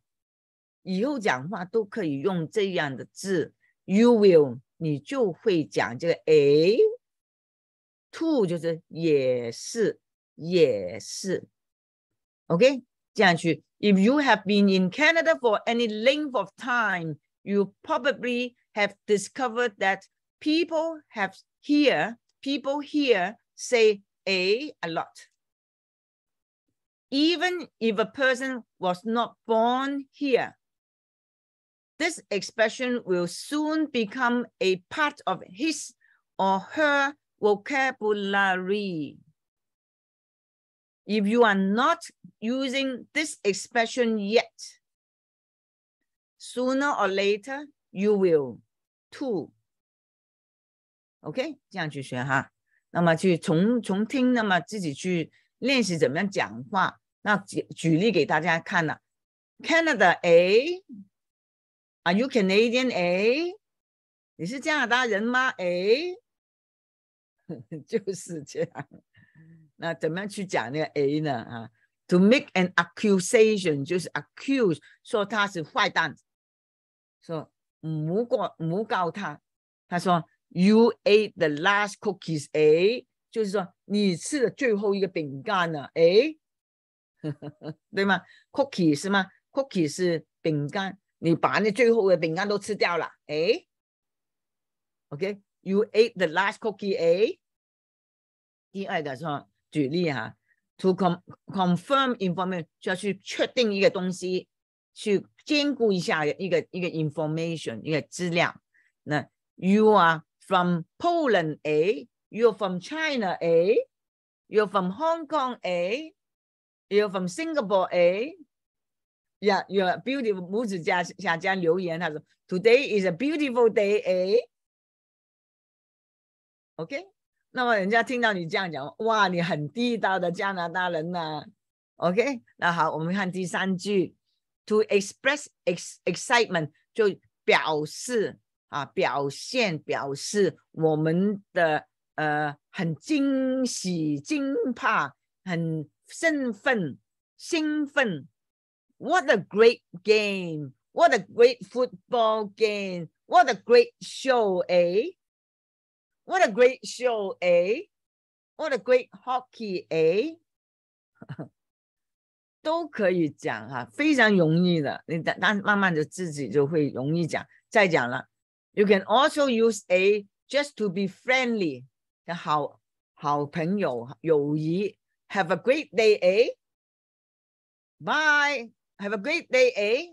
[SPEAKER 1] 以后讲话都可以用这样的字。You will，你就会讲这个。诶。t o o 就是也是也是，OK，这样去。If you have been in Canada for any length of time, you probably have discovered that people have here, people here say A a lot. Even if a person was not born here, this expression will soon become a part of his or her vocabulary. If you are not using this expression yet, sooner or later you will too. OK，这样去学哈。那么去重重听，那么自己去练习怎么样讲话。那举举例给大家看了，Canada you Canadian A，你是加拿大人吗？A，就是这样。那怎么样去讲那个 A 呢？啊，to make an accusation 就是 accuse 说他是坏蛋，说诬告诬告他。他说，You ate the last cookies，哎，就是说你吃了最后一个饼干了，哎，对吗？cookie 是吗？cookie 是饼干，你把那最后的饼干都吃掉了，哎，OK，You ate the last cookie，哎，第二个说。举例哈，to con confirm information 就要去确定一个东西，去兼顾一下一个一个 information 一个资料。那 you are from Poland A, you're from China A, you're from Hong Kong A, you're from Singapore A. Yeah, you're beautiful 母子家下家留言，他说 Today is a beautiful day A. OK，那么人家听到你这样讲，哇，你很地道的加拿大人呐，OK？那好，我们看第三句，to express ex excitement 就表示啊，表现表示我们的呃很惊喜、惊怕、很兴奋、兴奋。What a great game! What a great football game! What a great show! 诶。What a great show, eh? What a great hockey, eh? 都可以讲哈、啊，非常容易的。你但但慢慢的自己就会容易讲。再讲了，you can also use a just to be friendly 的好好朋友友谊。Have a great day, eh? Bye. Have a great day, eh?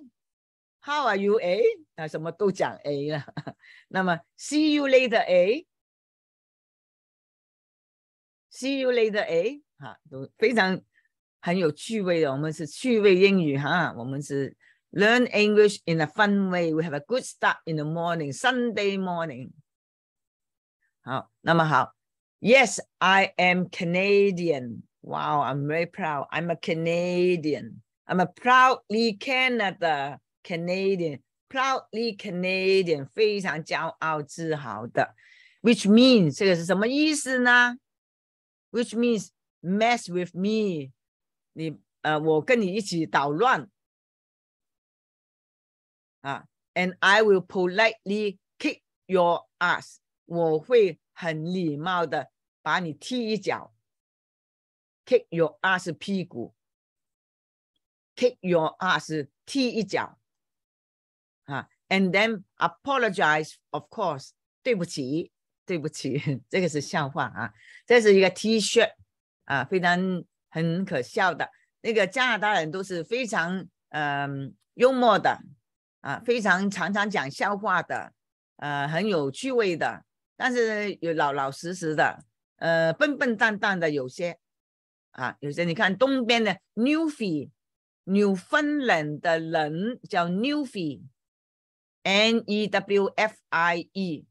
[SPEAKER 1] How are you, eh? 啊，什么都讲 eh see you later, eh? See you later, A learn English in a fun way. We have a good start in the morning, Sunday morning. 好，那么好，Yes, I am Canadian. Wow, I'm very proud. I'm a Canadian. I'm a proudly Canada Canadian. Proudly Canadian，非常骄傲自豪的。Which means 这个是什么意思呢？which means mess with me，你呃我跟你一起捣乱啊，and I will politely kick your ass，我会很礼貌的把你踢一脚，kick your ass 屁股，kick your ass 踢一脚啊，and then apologize of course，对不起。对不起，这个是笑话啊，这是一个 T 恤啊，非常很可笑的。那个加拿大人都是非常嗯幽默的啊，非常常常讲笑话的，呃，很有趣味的。但是有老老实实的，呃，笨笨蛋蛋的有些啊，有些你看东边的 Newfie，Newfoundland 的人叫 Newfie，N-E-W-F-I-E。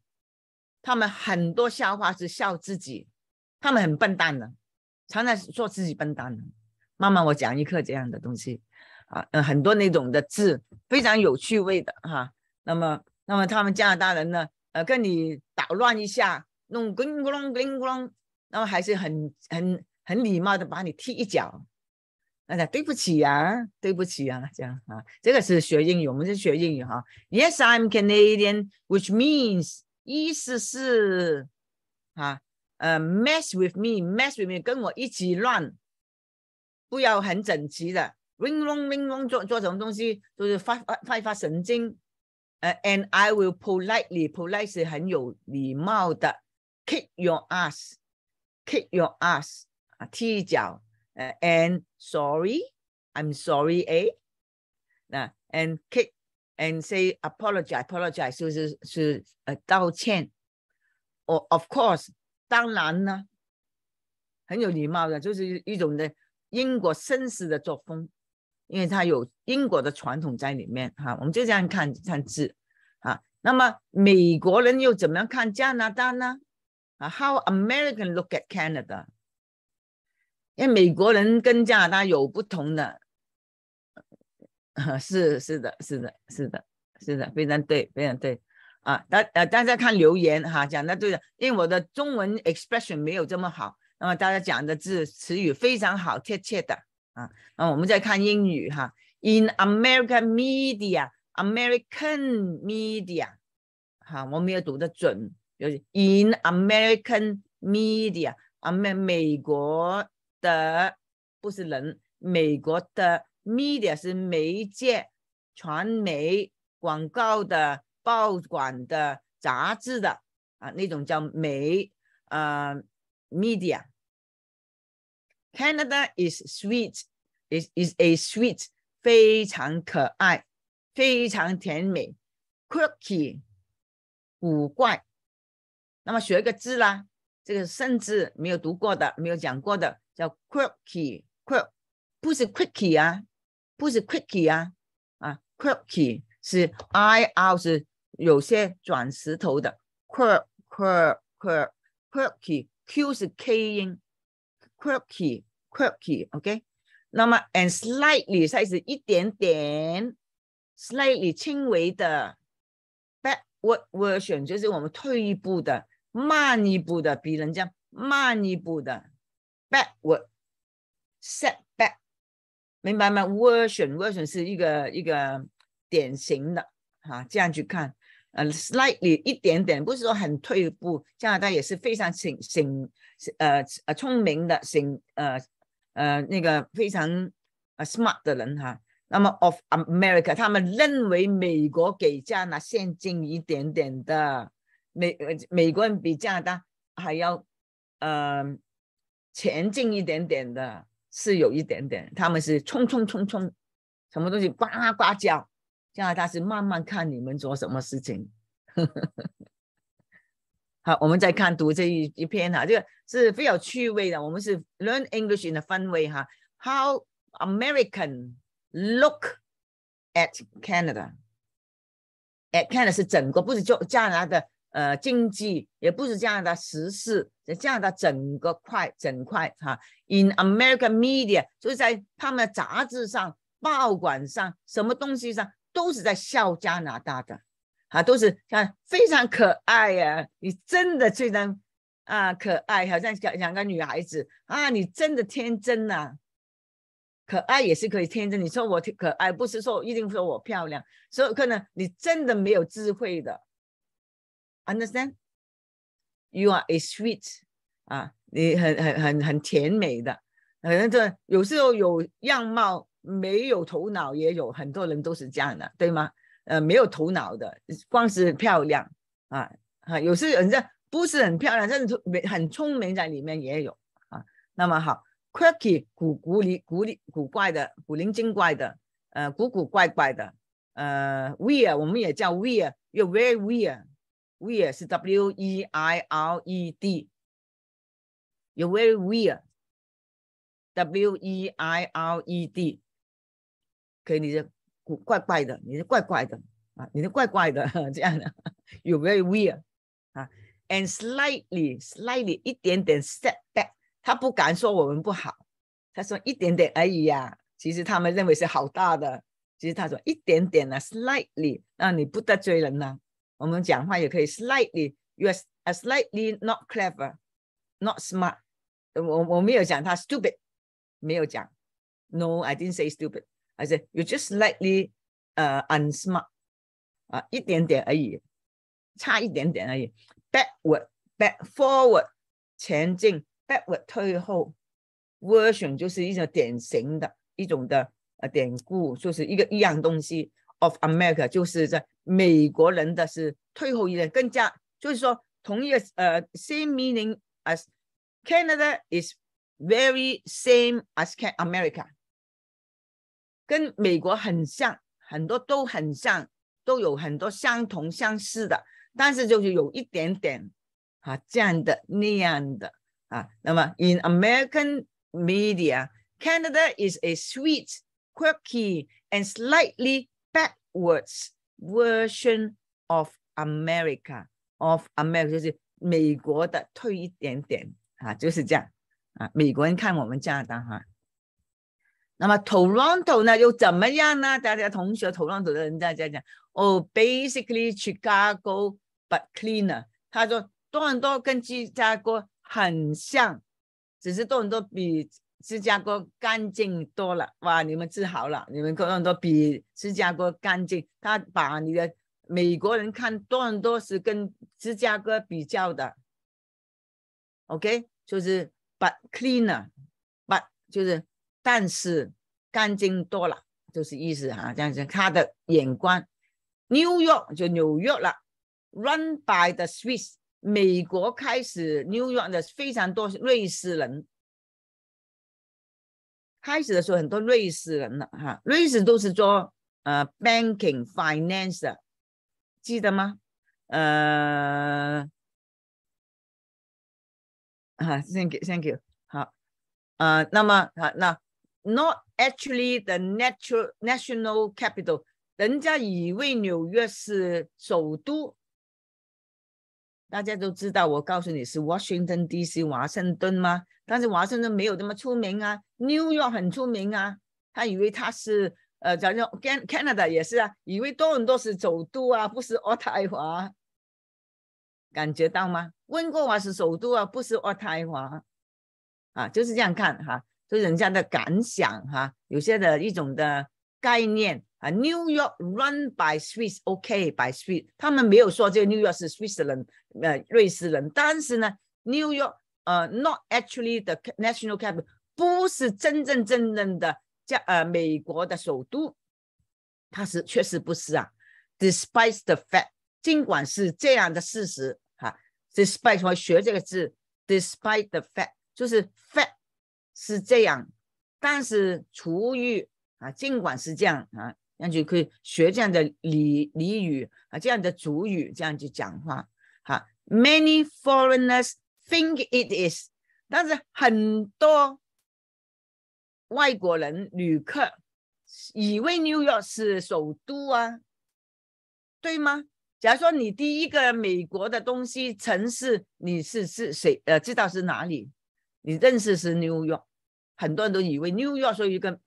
[SPEAKER 1] 他们很多笑话是笑自己，他们很笨蛋的，常常说自己笨蛋的。妈妈，我讲一课这样的东西，啊，嗯，很多那种的字非常有趣味的哈。那么，那么他们加拿大人呢，呃，跟你捣乱一下，弄咕隆咕隆咕隆，那么还是很很很礼貌的把你踢一脚，哎呀，对不起呀，对不起呀，这样啊，这个是学英语，我们是学英语哈。Yes, I'm Canadian, which means 意思是，哈，呃，mess with me，mess with me，跟我一起乱，不要很整齐的，ring n g ring n g 做做什么东西都是发发发神经，呃，and I will politely，polite 是很有礼貌的，kick your ass，kick your ass，啊，踢脚，呃，and sorry，I'm sorry，诶，那，and kick。And say apologize, apologize 就是是呃道歉。哦，of course，当然呢，很有礼貌的，就是一种的英国绅士的作风，因为他有英国的传统在里面哈。我们就这样看看字啊。那么美国人又怎么样看加拿大呢？啊，How American look at Canada？因为美国人跟加拿大有不同的。是是的，是的，是的，是的，非常对，非常对啊！大呃，大家看留言哈，讲的对的，因为我的中文 expression 没有这么好，那么大家讲的字词语非常好，贴切的啊。那我们再看英语哈，In American media，American media，好，我们要读的准，就是 In American media，啊美美国的不是人，美国的。Media 是媒介、传媒、广告的、报馆的、杂志的啊，那种叫媒啊，Media。Canada is sweet, is is a sweet，非常可爱，非常甜美。Quirky，古怪。那么学一个字啦，这个甚至没有读过的、没有讲过的，叫 quirky。quir k 不是 quirky 啊。不是 q u i c k y 啊啊，quirky 是 I O 是有些转石头的 quirquirquirquirky，Q 是 K 音，quirky quirky，OK。那么 and slightly 才是一点点，slightly 轻微的，backward 我选就是我们退一步的，慢一步的，比人家慢一步的 backward，set。明白吗？Version Version 是一个一个典型的哈，这样去看，呃，slightly 一点点，不是说很退步。加拿大也是非常醒醒呃呃聪明的醒呃呃那个非常 smart 的人哈。那么 Of America，他们认为美国给加拿大现金一点点的，美美国人比加拿大还要呃前进一点点的。是有一点点，他们是冲冲冲冲，什么东西呱呱叫，加拿大是慢慢看你们做什么事情。好，我们再看读这一一篇哈，这个是非常趣味的。我们是 learn English in the fun way 哈。How American look at Canada？At Canada 是整个，不是就加拿大的。呃，经济也不是加拿大的时事，在加拿大的整个块整块哈。In American media，就是在他们的杂志上、报馆上、什么东西上，都是在笑加拿大的啊，都是像非常可爱呀。你真的非常啊可爱，好像两两个女孩子啊，你真的天真呐，可爱也是可以天真。你说我可爱，不是说一定说我漂亮，所以可能你真的没有智慧的。Understand? You are a sweet 啊，你很很很很甜美的，反正这有时候有样貌没有头脑也有，很多人都是这样的，对吗？呃，没有头脑的，光是漂亮啊啊，有时人家不是很漂亮，但是很很聪明在里面也有啊。那么好，quirky 古古里古里古怪的，古灵精怪的，呃，古古怪怪的，呃，weird 我们也叫 weird，e very weird。Weird is W E I R E D. You're very weird. W E I R E D。可以，你的古怪怪的，你是怪怪的啊，你是怪怪的这样的。You're very weird 啊，and slightly slightly 一点点 step back。他不敢说我们不好，他说一点点而已呀、啊。其实他们认为是好大的，其实他说一点点啊，slightly，那你不得罪人呐、啊。我们讲话也可以 slightly you are slightly not clever, not smart。我我没有讲他 stupid，没有讲，no I didn't say stupid。I said you just slightly uh unsmart，啊一点点而已，差一点点而已。backward, back forward，前进，backward 退后。version 就是一种典型的一种的呃典故，就是一个一样东西。Of America 就是在。美国人的是退后一点，更加就是说同一个呃 same meaning as Canada is very same as Can America，跟美国很像，很多都很像，都有很多相同相似的，但是就是有一点点啊这样的那样的啊。那么 in American media, Canada is a sweet, quirky, and slightly backwards Version of America, of America 就是美国的，退一点点啊，就是这样啊。美国人看我们加拿大哈。那么 Toronto 呢又怎么样呢？大家同学，Toronto 的人大家讲哦，basically Chicago but cleaner。他说多伦多跟芝加哥很像，只是多伦多比。芝加哥干净多了，哇！你们治好了，你们能多比芝加哥干净。他把你的美国人看，多很多是跟芝加哥比较的。OK，就是 but cleaner，but 就是但是干净多了，就是意思啊。这样子，他的眼光，纽约就纽约了。Run by the Swiss，美国开始纽约的非常多瑞士人。开始的时候，很多瑞士人了哈，瑞士都是做呃 banking finance 的，记得吗？呃，啊 t h a n k you，thank you，好，呃，那么好，那 not actually the natural national capital，人家以为纽约是首都。大家都知道，我告诉你是 Washington D.C. 华盛顿吗？但是华盛顿没有这么出名啊，n e w York 很出名啊。他以为他是呃，叫做 Can Canada 也是啊，以为多伦多是首都啊，不是渥太华。感觉到吗？温哥华是首都啊，不是渥太华。啊，就是这样看哈，就人家的感想哈，有些的一种的概念。啊，New York run by Swiss，OK by Swiss，他们没有说这个 New York 是 Switzerland，呃，瑞士人。但是呢，New York，呃，not actually the national capital，不是真真正正的叫呃美国的首都，它是确实不是啊。Despite the fact，尽管是这样的事实啊，Despite 我学这个字，Despite the fact 就是 fact 是这样，但是出于啊，尽管是这样啊。那就可以学这样的俚俚语啊，这样的主语这样去讲话。好，many foreigners think it is，但是很多外国人旅客以为 New York 是首都啊，对吗？假如说你第一个美国的东西城市，你是是谁？呃，知道是哪里？你认识是 New York，很多人都以为 New York 是一个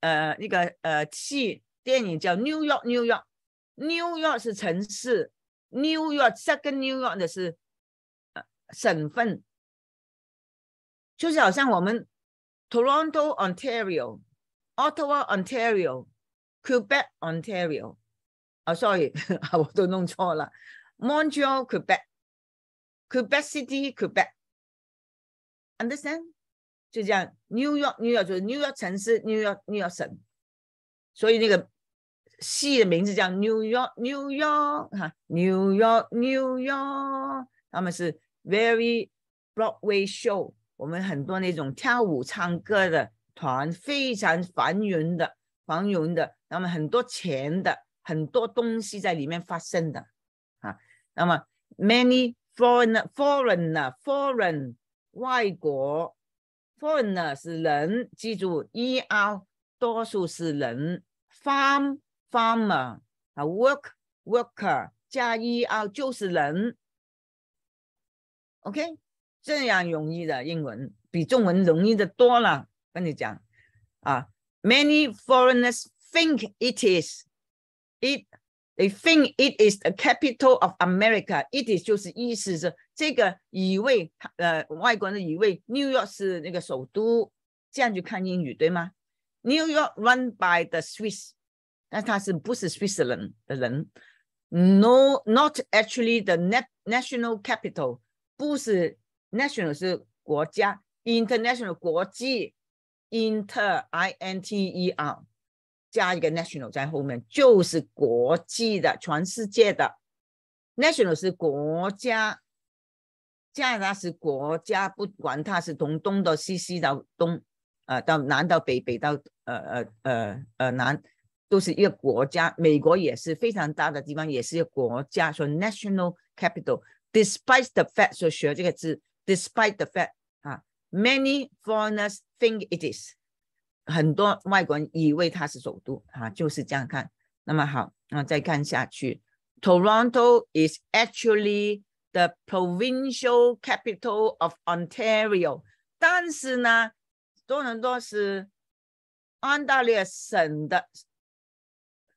[SPEAKER 1] 呃一个呃气。电影叫 New York，New York，New York 是城市，New York Second New York 的是，呃，省份，就是好像我们 Toronto Ontario，Ottawa Ontario，Quebec Ontario，啊，sorry，我都弄错了，Montreal Quebec，Quebec City Quebec，understand？就这样，New York New York 就是 New York 城市，New York New York 省。所以那个戏的名字叫《New York》，New York，哈，New York，New York。他们是 very Broadway show。我们很多那种跳舞、唱歌的团，非常繁荣的、繁荣的，那么很多钱的、很多东西在里面发生的啊。那么 many foreign，foreigner，foreign e r 外国 foreigner 是人，记住 e ER, 多数是人，farm farmer 啊，work worker 加 er 就是人，OK 这样容易的英文比中文容易的多了，跟你讲啊。Many foreigners think it is it they think it is the capital of America. It is 就是意思是这个以为呃外国人以为 New York 是那个首都，这样去看英语对吗？New York run by the Swiss，但他是不是 Switzerland 的人？No, not actually the net national capital，不是 national 是国家，international 国际，inter i n t e r 加一个 national 在后面，就是国际的，全世界的 national 是国家。加拿大是国家，不管它是从东到西，西到东，呃，到南到北，北到呃呃呃呃南，都是一个国家。美国也是非常大的地方，也是一个国家。说 national capital，despite the fact 所学这个字，despite the fact 啊，many foreigners think it is 很多外国人以为它是首都啊，就是这样看。那么好，那再看下去，Toronto is actually the provincial capital of Ontario，但是呢。多伦多是安大略省的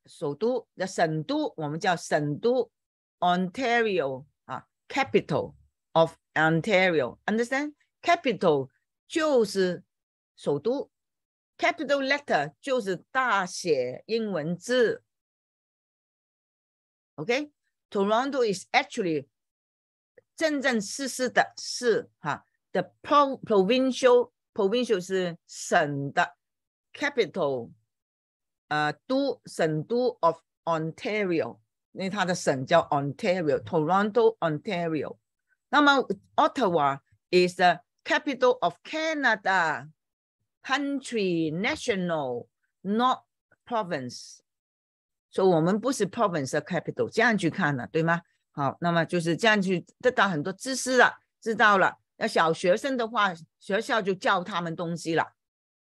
[SPEAKER 1] 首都的省都，我们叫省都 Ontario 啊，capital of Ontario，understand？capital 就是首都，capital letter 就是大写英文字。OK，Toronto is actually 正正实式的是哈，the p r o provincial Provincial 是省的 capital，呃，都省都 of Ontario，那它的省叫 Ontario，Toronto Ontario。那么 Ottawa is the capital of Canada，country national not province，所以我们不是 province 的 capital，这样去看了，对吗？好，那么就是这样去得到很多知识了，知道了。那小学生的话，学校就教他们东西了，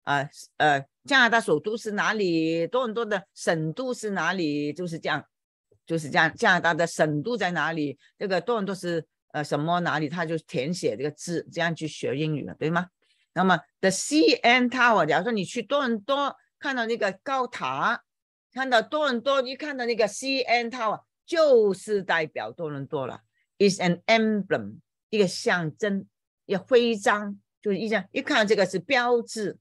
[SPEAKER 1] 啊，呃，加拿大首都是哪里？多伦多的省都是哪里？就是这样，就是这样，加拿大的省都在哪里？这个多伦多是呃什么哪里？他就填写这个字，这样去学英语了，对吗？那么，the CN Tower，假如说你去多伦多看到那个高塔，看到多伦多一看到那个 CN Tower，就是代表多伦多了，is an emblem，一个象征。要徽章，就是一张一看，这个是标志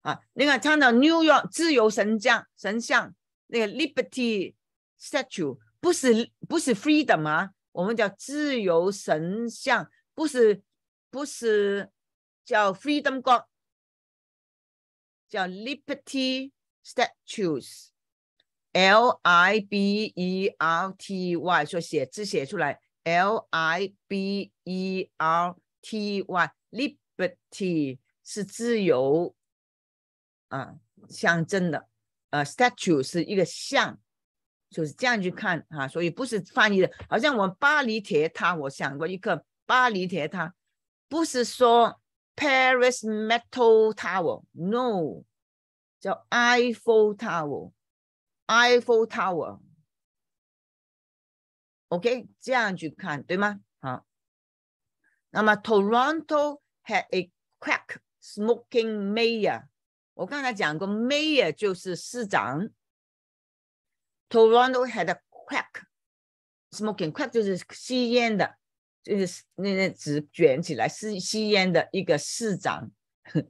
[SPEAKER 1] 啊。你看，它的 r k 自由神像神像，那个 Liberty Statue 不是不是 Freedom 吗？我们叫自由神像，不是不是叫 Freedom God，叫 Liberty Statues，L I B E R T Y，说写字写出来，L I B E R。T Y Liberty 是自由啊，象征的。呃，Statue 是一个像，就是这样去看啊，所以不是翻译的。好像我们巴黎铁塔，我想过一个巴黎铁塔，不是说 Paris Metal Tower，No，叫 Eiffel Tower，Eiffel Tower。OK，这样去看对吗？那么，Toronto had a quack smoking mayor。我刚才讲过，mayor 就是市长。Toronto had a quack smoking quack 就是吸烟的，就是那那纸卷起来吸吸烟的一个市长。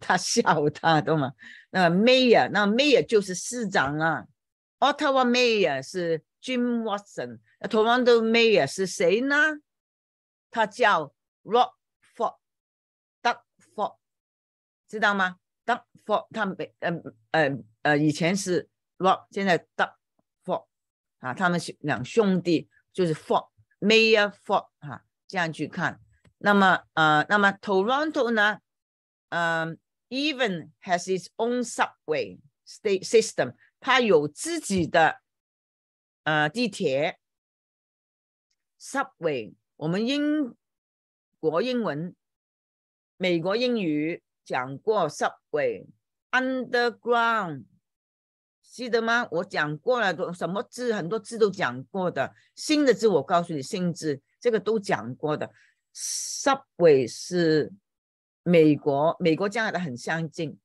[SPEAKER 1] 他笑他懂吗？那 mayor，那 mayor 就是市长啊。Ottawa mayor 是 Jim Watson，Toronto mayor 是谁呢？他叫。Rock for, duck for，知道吗？duck for，他们呃呃呃，以前是 rock，现在 duck for 啊，他们是两兄弟，就是 for mayor for 哈，这样去看。那么呃，那么 Toronto 呢？呃，even has its own subway system，它有自己的呃地铁 subway。我们英国英文，美国英语讲过 subway，underground，记得吗？我讲过了，都什么字，很多字都讲过的。新的字我告诉你，新字这个都讲过的。subway 是美国，美国、加拿大很相近。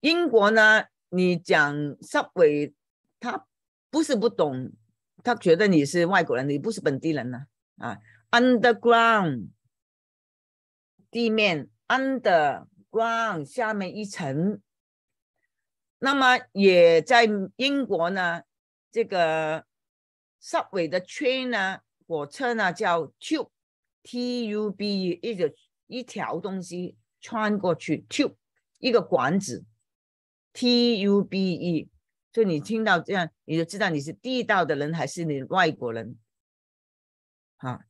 [SPEAKER 1] 英国呢，你讲 subway，他不是不懂，他觉得你是外国人，你不是本地人呢，啊。Underground，地面，underground 下面一层。那么也在英国呢，这个 subway 的 train 呢，火车呢叫 tube，t-u-b-e 一个一条东西穿过去，tube 一个管子，t-u-b-e，就你听到这样，你就知道你是地道的人还是你外国人，啊，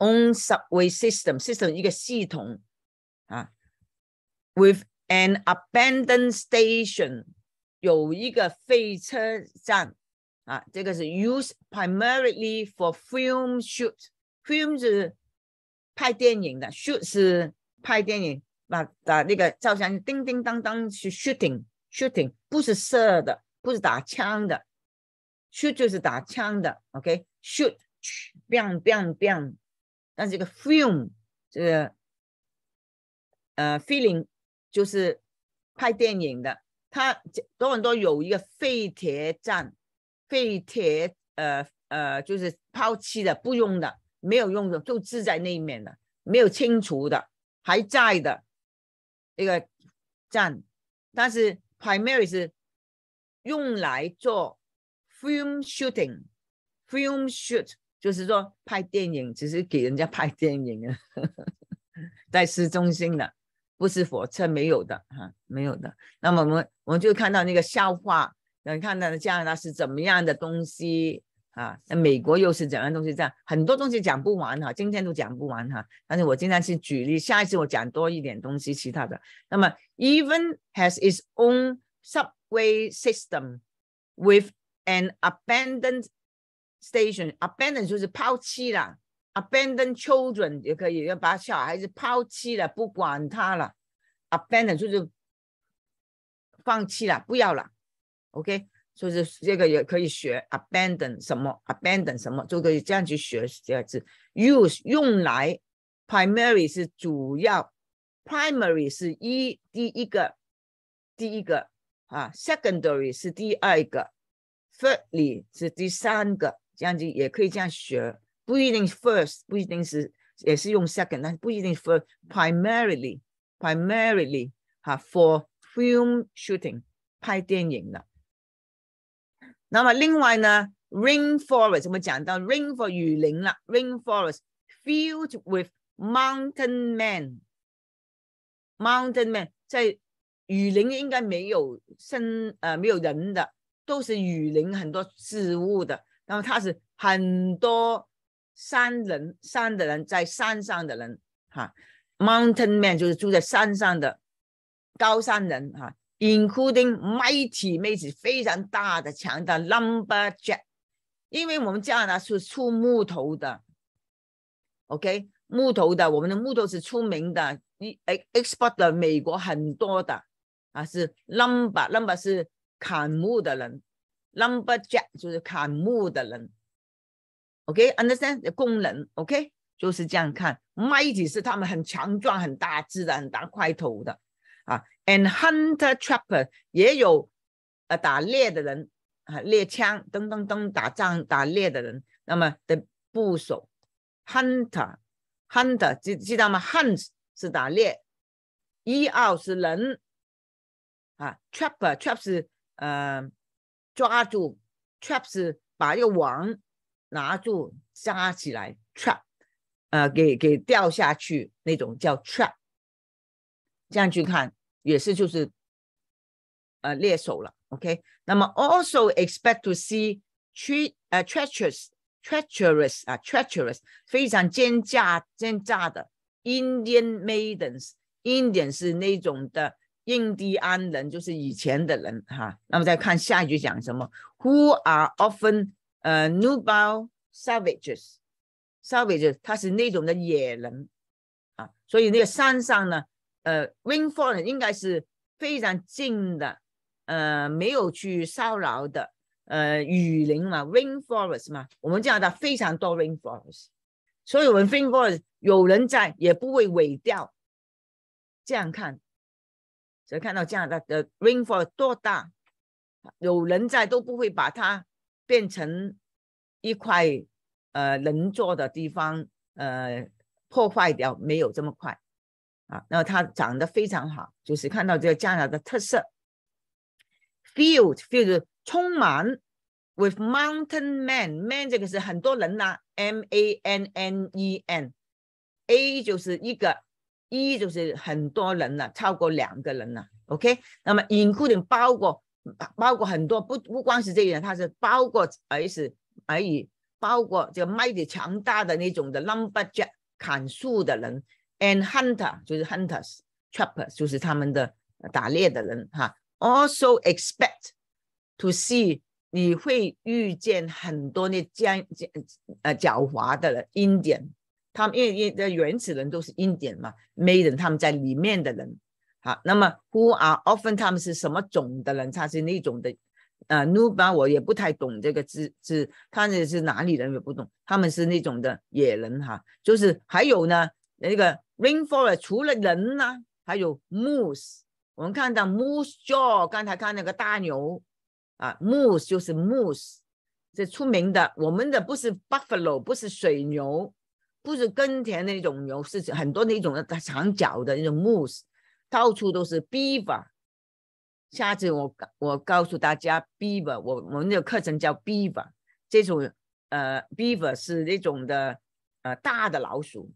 [SPEAKER 1] own subway system, system 呢個系統啊，with an abandoned station 有一個廢車站啊，這個是 used primarily for film shoot，film 是拍電影的，shoot 是拍電影，那打那個照相叮叮當當去 shooting shooting，不是射的，不是打槍的，shoot 就是打槍的，OK，shoot，bang bang bang。但这个 film，这个呃 f i n g 就是拍电影的。它多很多有一个废铁站，废铁呃呃，就是抛弃的、不用的、没有用的，就置在那面的，没有清除的，还在的这个站。但是 primary 是用来做 film shooting，film shoot。就是说拍电影只是给人家拍电影啊，在市中心的，不是火车没有的哈，没有的。那么我们我们就看到那个笑话，能看到加拿大是怎么样的东西啊？那美国又是怎样东西？这样很多东西讲不完哈，今天都讲不完哈。但是我经常去举例，下一次我讲多一点东西，其他的。那么，Even has its own subway system with an abandoned. Station abandon 就是抛弃了 a b a n d o n children 也可以，要把小孩子抛弃了，不管他了。Abandon 就是放弃了，不要了。OK，就是这个也可以学 abandon 什么，abandon 什么，就可以这样去学这样子。Use 用来，primary 是主要，primary 是一第一个，第一个啊，secondary 是第二个，thirdly 是第三个。这样子也可以这样学，不一定 first，不一定是也是用 second，但不一定 first。Primarily, primarily，哈，for film shooting，拍电影的。那么另外呢，rainforest 怎么讲到 rainforest 雨林了？Rainforest filled with mountain men，mountain men 在雨林应该没有生呃没有人的，都是雨林很多植物的。那么他是很多山人，山的人在山上的人哈，mountain man 就是住在山上的高山人哈，including mighty m e 非常大的、强大的 lumberjack，因为我们加拿大是出木头的，OK，木头的，我们的木头是出名的，一 export 美国很多的啊，是 lumber lumber 是砍木的人。Number Jack 就是砍木的人，OK，understand？工人，OK，就是这样看。m i g h t y 是他们很强壮、很大只的、很大块头的啊。And hunter trapper 也有呃打猎的人啊，猎枪噔噔噔，打仗、打猎的人。那么的部首，hunter，hunter 知知道吗？hunt 是打猎，e o 是人啊，trapper t r a p p 是嗯。抓住 traps，把一个网拿住扎起来 trap，呃，给给掉下去那种叫 trap。这样去看也是就是呃猎手了，OK。那么 also expect to see tre 呃 treacherous treacherous 啊 treacherous 非常奸诈奸诈的 Indian maidens，Indian 是那种的。印第安人就是以前的人哈。那么再看下一句讲什么？Who are often 呃 noble savages？savages 他是那种的野人啊。所以那个山上呢，呃 rainforest 应该是非常近的，呃没有去骚扰的，呃雨林嘛，rainforest 嘛，我们讲到非常多 rainforest。所以我们 rainforest 有人在也不会毁掉。这样看。所以看到加拿大的 r a i n f a l l 多大，有人在都不会把它变成一块呃能坐的地方，呃破坏掉，没有这么快啊。那它长得非常好，就是看到这个加拿的特色，field field 充满 with mountain man man 这个是很多人呐，m a n n e n，a 就是一个。一就是很多人了，超过两个人了。OK，那么 including 包括包括很多，不不光是这人，他是包括而是而已，包括就卖 y 强大的那种的 lumberjack，砍树的人，and hunter 就是 hunters，trapper 就是他们的打猎的人哈。Also expect to see 你会遇见很多那奸奸呃狡猾的人，阴险。他们因为因的原始人都是印第嘛 m a i e 他们在里面的人，好，那么 Who are often 他们是什么种的人？他是那种的啊，Nuba 我也不太懂这个字字，他那是哪里人也不懂，他们是那种的野人哈，就是还有呢那个 Rainforest 除了人呢，还有 Moose，我们看到 Moose jaw 刚才看那个大牛啊，Moose 就是 Moose，这出名的我们的不是 Buffalo 不是水牛。不是耕田那种牛，是很多那种的长脚的那种 moose，到处都是 beaver。下次我我告诉大家 beaver，我我们的课程叫 beaver。这种呃 beaver 是那种的呃大的老鼠，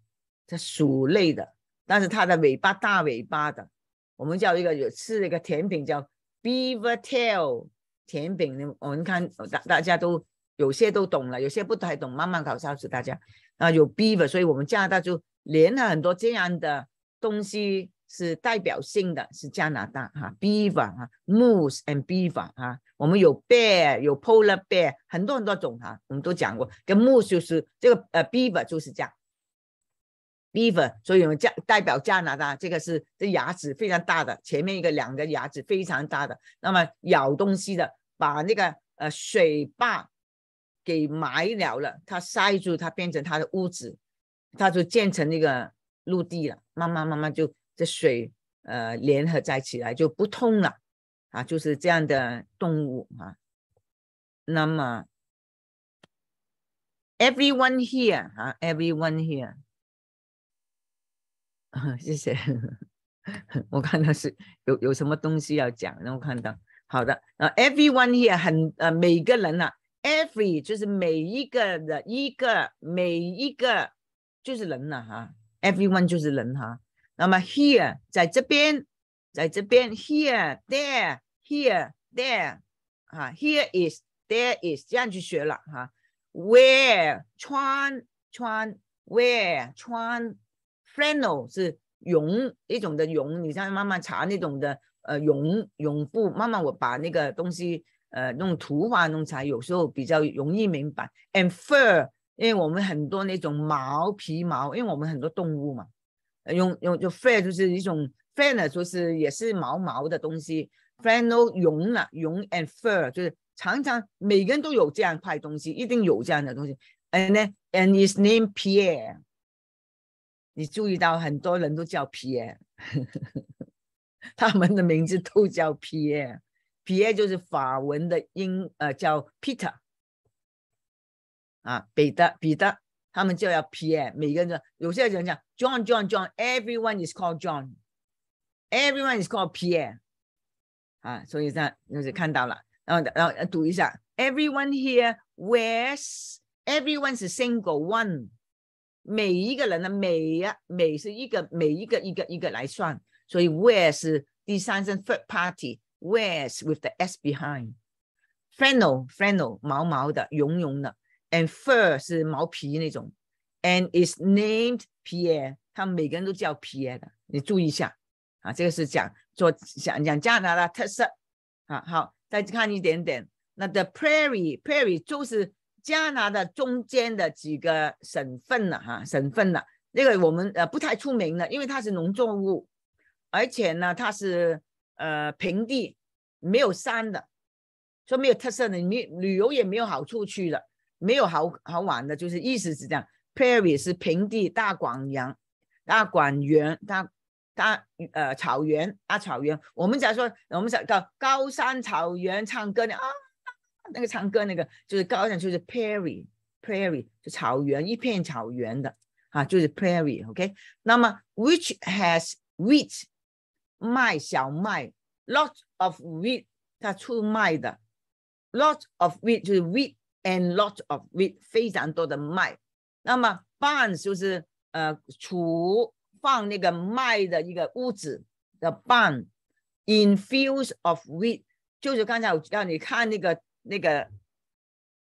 [SPEAKER 1] 它鼠类的，但是它的尾巴大尾巴的。我们叫一个有吃一个甜品叫 beaver tail 甜品。我们看大大家都有些都懂了，有些不太懂，慢慢考教是大家。啊，有 b e a v e r 所以我们加拿大就连了很多这样的东西是代表性的是加拿大哈 b e a v e r 哈 moose and b a v e r 哈，我们有 bear 有 polar bear 很多很多种哈，我们都讲过跟 moose 就是这个呃 b e a v e r 就是这样 b e a v e r 所以我们加代表加拿大这个是这牙齿非常大的，前面一个两个牙齿非常大的，那么咬东西的把那个呃水坝。给埋了了，它塞住，它变成它的屋子，它就建成那个陆地了。慢慢慢慢，就这水呃联合在起来就不通了啊！就是这样的动物啊。那么，everyone here 啊，everyone here 啊，谢谢。我看到是有有什么东西要讲，然我看到好的啊。everyone here 很啊，每个人啊。Every，就是每一个的一个，每一个就是人了哈。Everyone 就是人哈。那么 here 在这边，在这边，here there，here there。啊，here is，there is。这样去学了哈。Where，穿，穿，where，穿，frenel 是绒，一种的绒，你像慢慢查那种的呃，绒，绒布，慢慢我把那个东西。呃，用图画弄才有时候比较容易明白。And fur，因为我们很多那种毛皮毛，因为我们很多动物嘛，用用就 fur 就是一种 f e r 呢，就是也是毛毛的东西。Fur n l 绒了，绒 and fur 就是常常每个人都有这样块东西，一定有这样的东西。And 呢，and his name Pierre。你注意到很多人都叫 Pierre，他们的名字都叫 Pierre。p i 就是法文的英，呃，叫 Peter 啊，彼得，彼得，他们就要 p i 每个人，有些人讲 John，John，John，Everyone is called John，Everyone is called Pierre 啊，所以这样就是看到了，然后然后读一下，Everyone here wears，Everyone i single one，每一个人的每呀每是一个每一个一个一个来算，所以 wear 是第三人 third party。Wears with the S behind, flannel, flannel 毛毛的，绒绒的，and fur 是毛皮那种，and is named Pierre，他们每个人都叫 Pierre 的，你注意一下，啊，这个是讲做讲讲加拿大特色，啊，好，再看一点点，那 the Prairie Prairie 就是加拿大的中间的几个省份了，哈，省份了，那个我们呃不太出名的，因为它是农作物，而且呢，它是。呃，平地没有山的，说没有特色的，你旅游也没有好处去的，没有好好玩的，就是意思是这样。Prairie 是平地大广洋，大广原、大大呃草原、大草原。我们假如说我们讲到高山草原唱歌的啊，那个唱歌那个就是高山就是 Prairie Prairie 就草原一片草原的啊，就是 Prairie OK。那么 Which has wheat？麦小麦，lots of wheat，他出卖的，lots of wheat 就是 wheat and lots of wheat，非常多的麦。那么，barn 就是呃储放那个麦的一个屋子的 barn。In fields of wheat，就是刚才我叫你看那个那个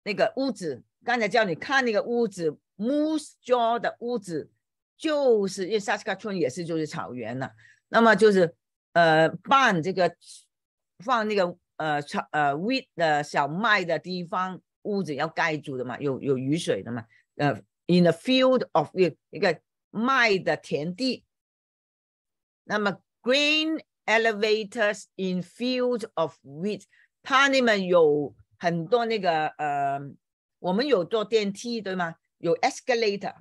[SPEAKER 1] 那个屋子，刚才叫你看那个屋子，Moose Jaw 的屋子，就是因为 Saskatchewan 也是就是草原了。那么就是，呃，拌这个放那个呃草呃 weed 呃小麦的地方，屋子要盖住的嘛，有有雨水的嘛。呃，in the field of 一个麦的田地，那么 green elevators in f i e l d of wheat，他那边有很多那个呃，我们有坐电梯对吗？有 escalator，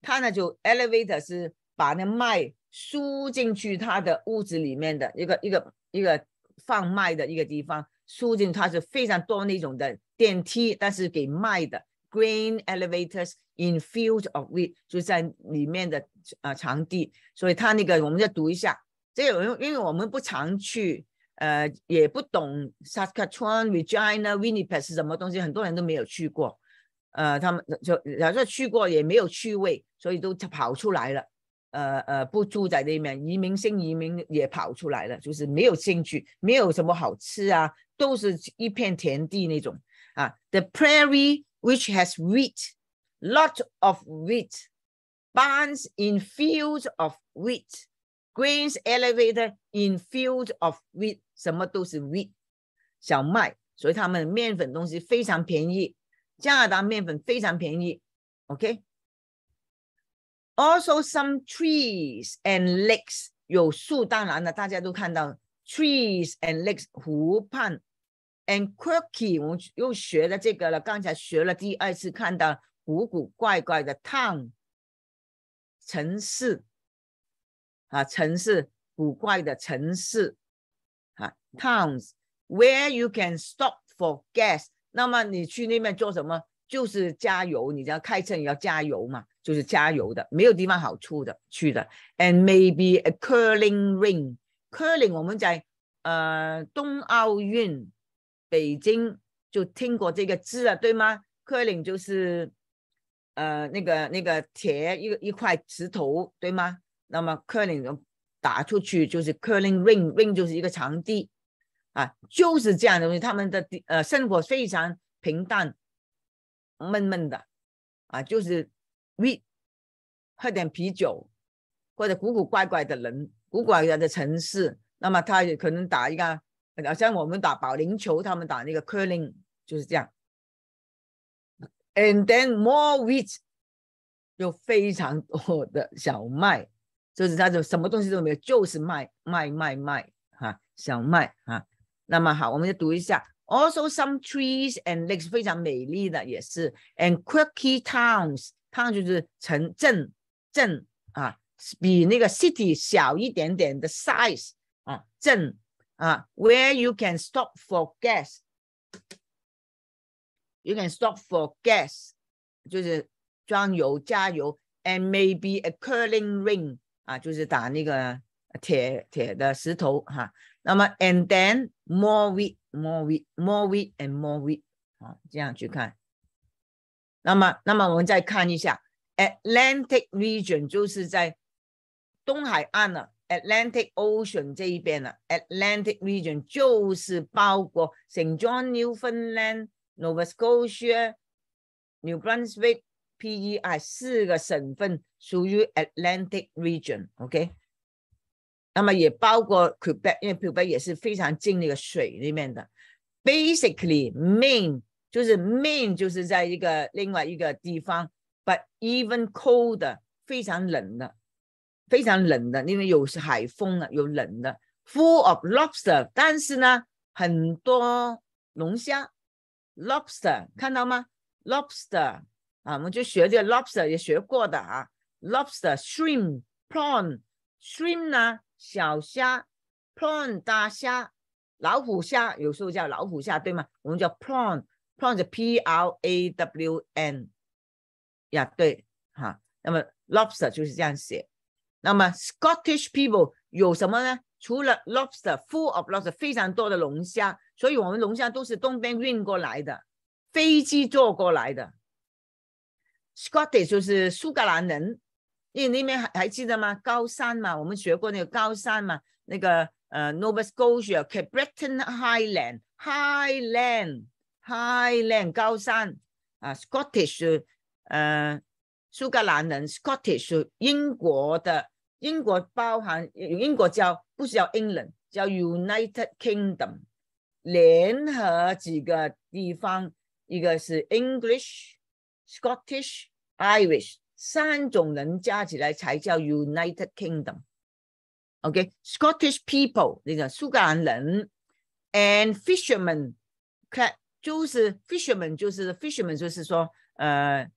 [SPEAKER 1] 它呢就 elevator 是把那麦。输进去他的屋子里面的一个一个一个贩卖的一个地方，输进它是非常多那种的电梯，但是给卖的 green elevators in field of wheat 就在里面的啊场地，所以它那个我们再读一下，这有因为我们不常去，呃，也不懂 Saskatchewan Regina Winnipeg 是什么东西，很多人都没有去过，呃，他们就假设去过也没有趣味，所以都跑出来了。呃呃，不住在那边，移民新移民也跑出来了，就是没有兴趣，没有什么好吃啊，都是一片田地那种啊。The prairie which has wheat, lots of wheat, barns in fields of wheat, grains e l e v a t o r in fields of wheat，什么都是 wheat，小麦，所以他们面粉东西非常便宜，加拿大面粉非常便宜。OK。Also, some trees and lakes 有树当然了，大家都看到 trees and lakes 湖畔。And quirky，我们又学了这个了。刚才学了第二次，看到古古怪怪的 town 城市啊，城市古怪的城市啊，towns where you can stop for gas。那么你去那边做什么？就是加油。你要开车，你要加油嘛。就是加油的，没有地方好处的去的，and maybe a curling ring。curling 我们在呃冬奥运北京就听过这个字了，对吗？curling 就是呃那个那个铁一个一块石头，对吗？那么 curling 打出去就是 curling ring，ring 就是一个场地啊，就是这样的东西。他们的呃生活非常平淡，闷闷的啊，就是。We，喝点啤酒，或者古古怪怪的人，古怪怪怪的城市，那么他也可能打一个，好像我们打保龄球，他们打那个 curling 就是这样。And then more wheat，有非常多的小麦，就是他就什么东西都没有，就是卖卖卖卖哈，小麦哈。那么好，我们就读一下，also some trees and lakes 非常美丽的也是，and quirky towns。它就是城镇镇啊，比那个 city 小一点点的 size 啊，镇啊，where you can stop for gas，you can stop for gas，就是装油加油，and maybe a curling ring 啊，就是打那个铁铁的石头哈、啊。那么 and then more wheat, more wheat and more wheat 啊，这样去看。那么，那么我们再看一下，Atlantic region 就是在东海岸的 Atlantic Ocean 这一边的 Atlantic region 就是包括 Saint John、Newfoundland、Nova Scotia、New Brunswick、PEI 四个省份属于 Atlantic region，OK？那么也包括 Quebec，因为 Quebec 也是非常近那个水里面的，basically Maine。就是 main 就是在一个另外一个地方，but even cold 非常冷的，非常冷的，因为有海风啊，有冷的，full of lobster，但是呢，很多龙虾，lobster 看到吗？lobster 啊，我们就学这个 lobster 也学过的啊，lobster，shrimp，prawn，shrimp 呢小虾，prawn 大虾，老虎虾有时候叫老虎虾对吗？我们叫 prawn。Prawn，P-R-A-W-N，呀，对，哈。那么，lobster 就是这样写。那么，Scottish people 有什么呢？除了 lobster，full of lobster，非常多的龙虾，所以我们龙虾都是东边运过来的，飞机坐过来的。Scottish 就是苏格兰人，因为那边还还记得吗？高山嘛，我们学过那个高山嘛，那个呃 n o v a s c o t i a c a p r o n Highland, Highland。太靓高山啊，Scottish，誒苏格兰人，Scottish 英国的英国包含英国叫，不是叫 England，叫 United Kingdom，聯合幾個地方，一個是 English，Scottish，Irish，三種人加起來才叫 United Kingdom。OK，Scottish people，那個苏格兰人，and f i s h e r m e n c l 就是 fisherman，就是 fisherman，就是说，呃，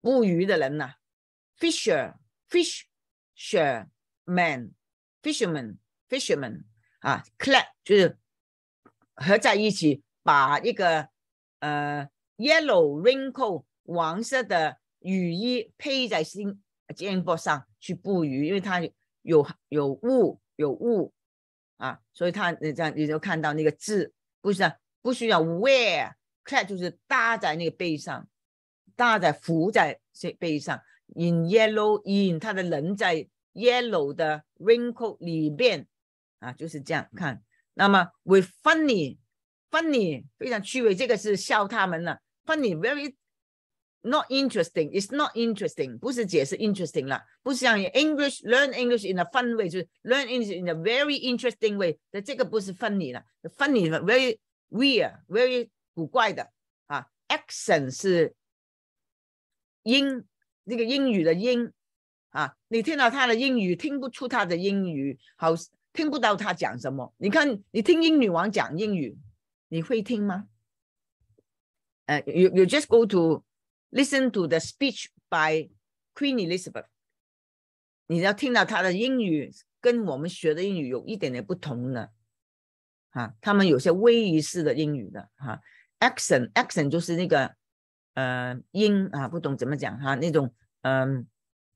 [SPEAKER 1] 捕鱼的人呐，fisher，fisherman，fisherman，fisherman 啊，clap 就是合在一起，把一个呃 yellow w r i n k l e 黄色的雨衣披在身肩膀上去捕鱼，因为它有有雾有雾啊，所以它这样你就看到那个字不是？不需要 wear cat 就是搭在那个背上，搭在浮在这背上。In yellow in 它的人在 yellow 的 raincoat 里边啊，就是这样看。那么 with funny funny 非常趣味，这个是笑他们了。Funny very not interesting. It's not interesting，不是解释 interesting 了，不是像 English learn English in a fun way，就是 learn English in a very interesting way。那这个不是 funny 了，funny very w e r y very 古怪的啊，accent 是英那个英语的英啊，你听到他的英语听不出他的英语，好听不到他讲什么。你看，你听英女王讲英语，你会听吗？呃，you you just go to listen to the speech by Queen Elizabeth。你要听到他的英语跟我们学的英语有一点点不同了。哈，他们有些威仪式的英语的哈，accent，accent 就是那个呃音啊，不懂怎么讲哈，那种呃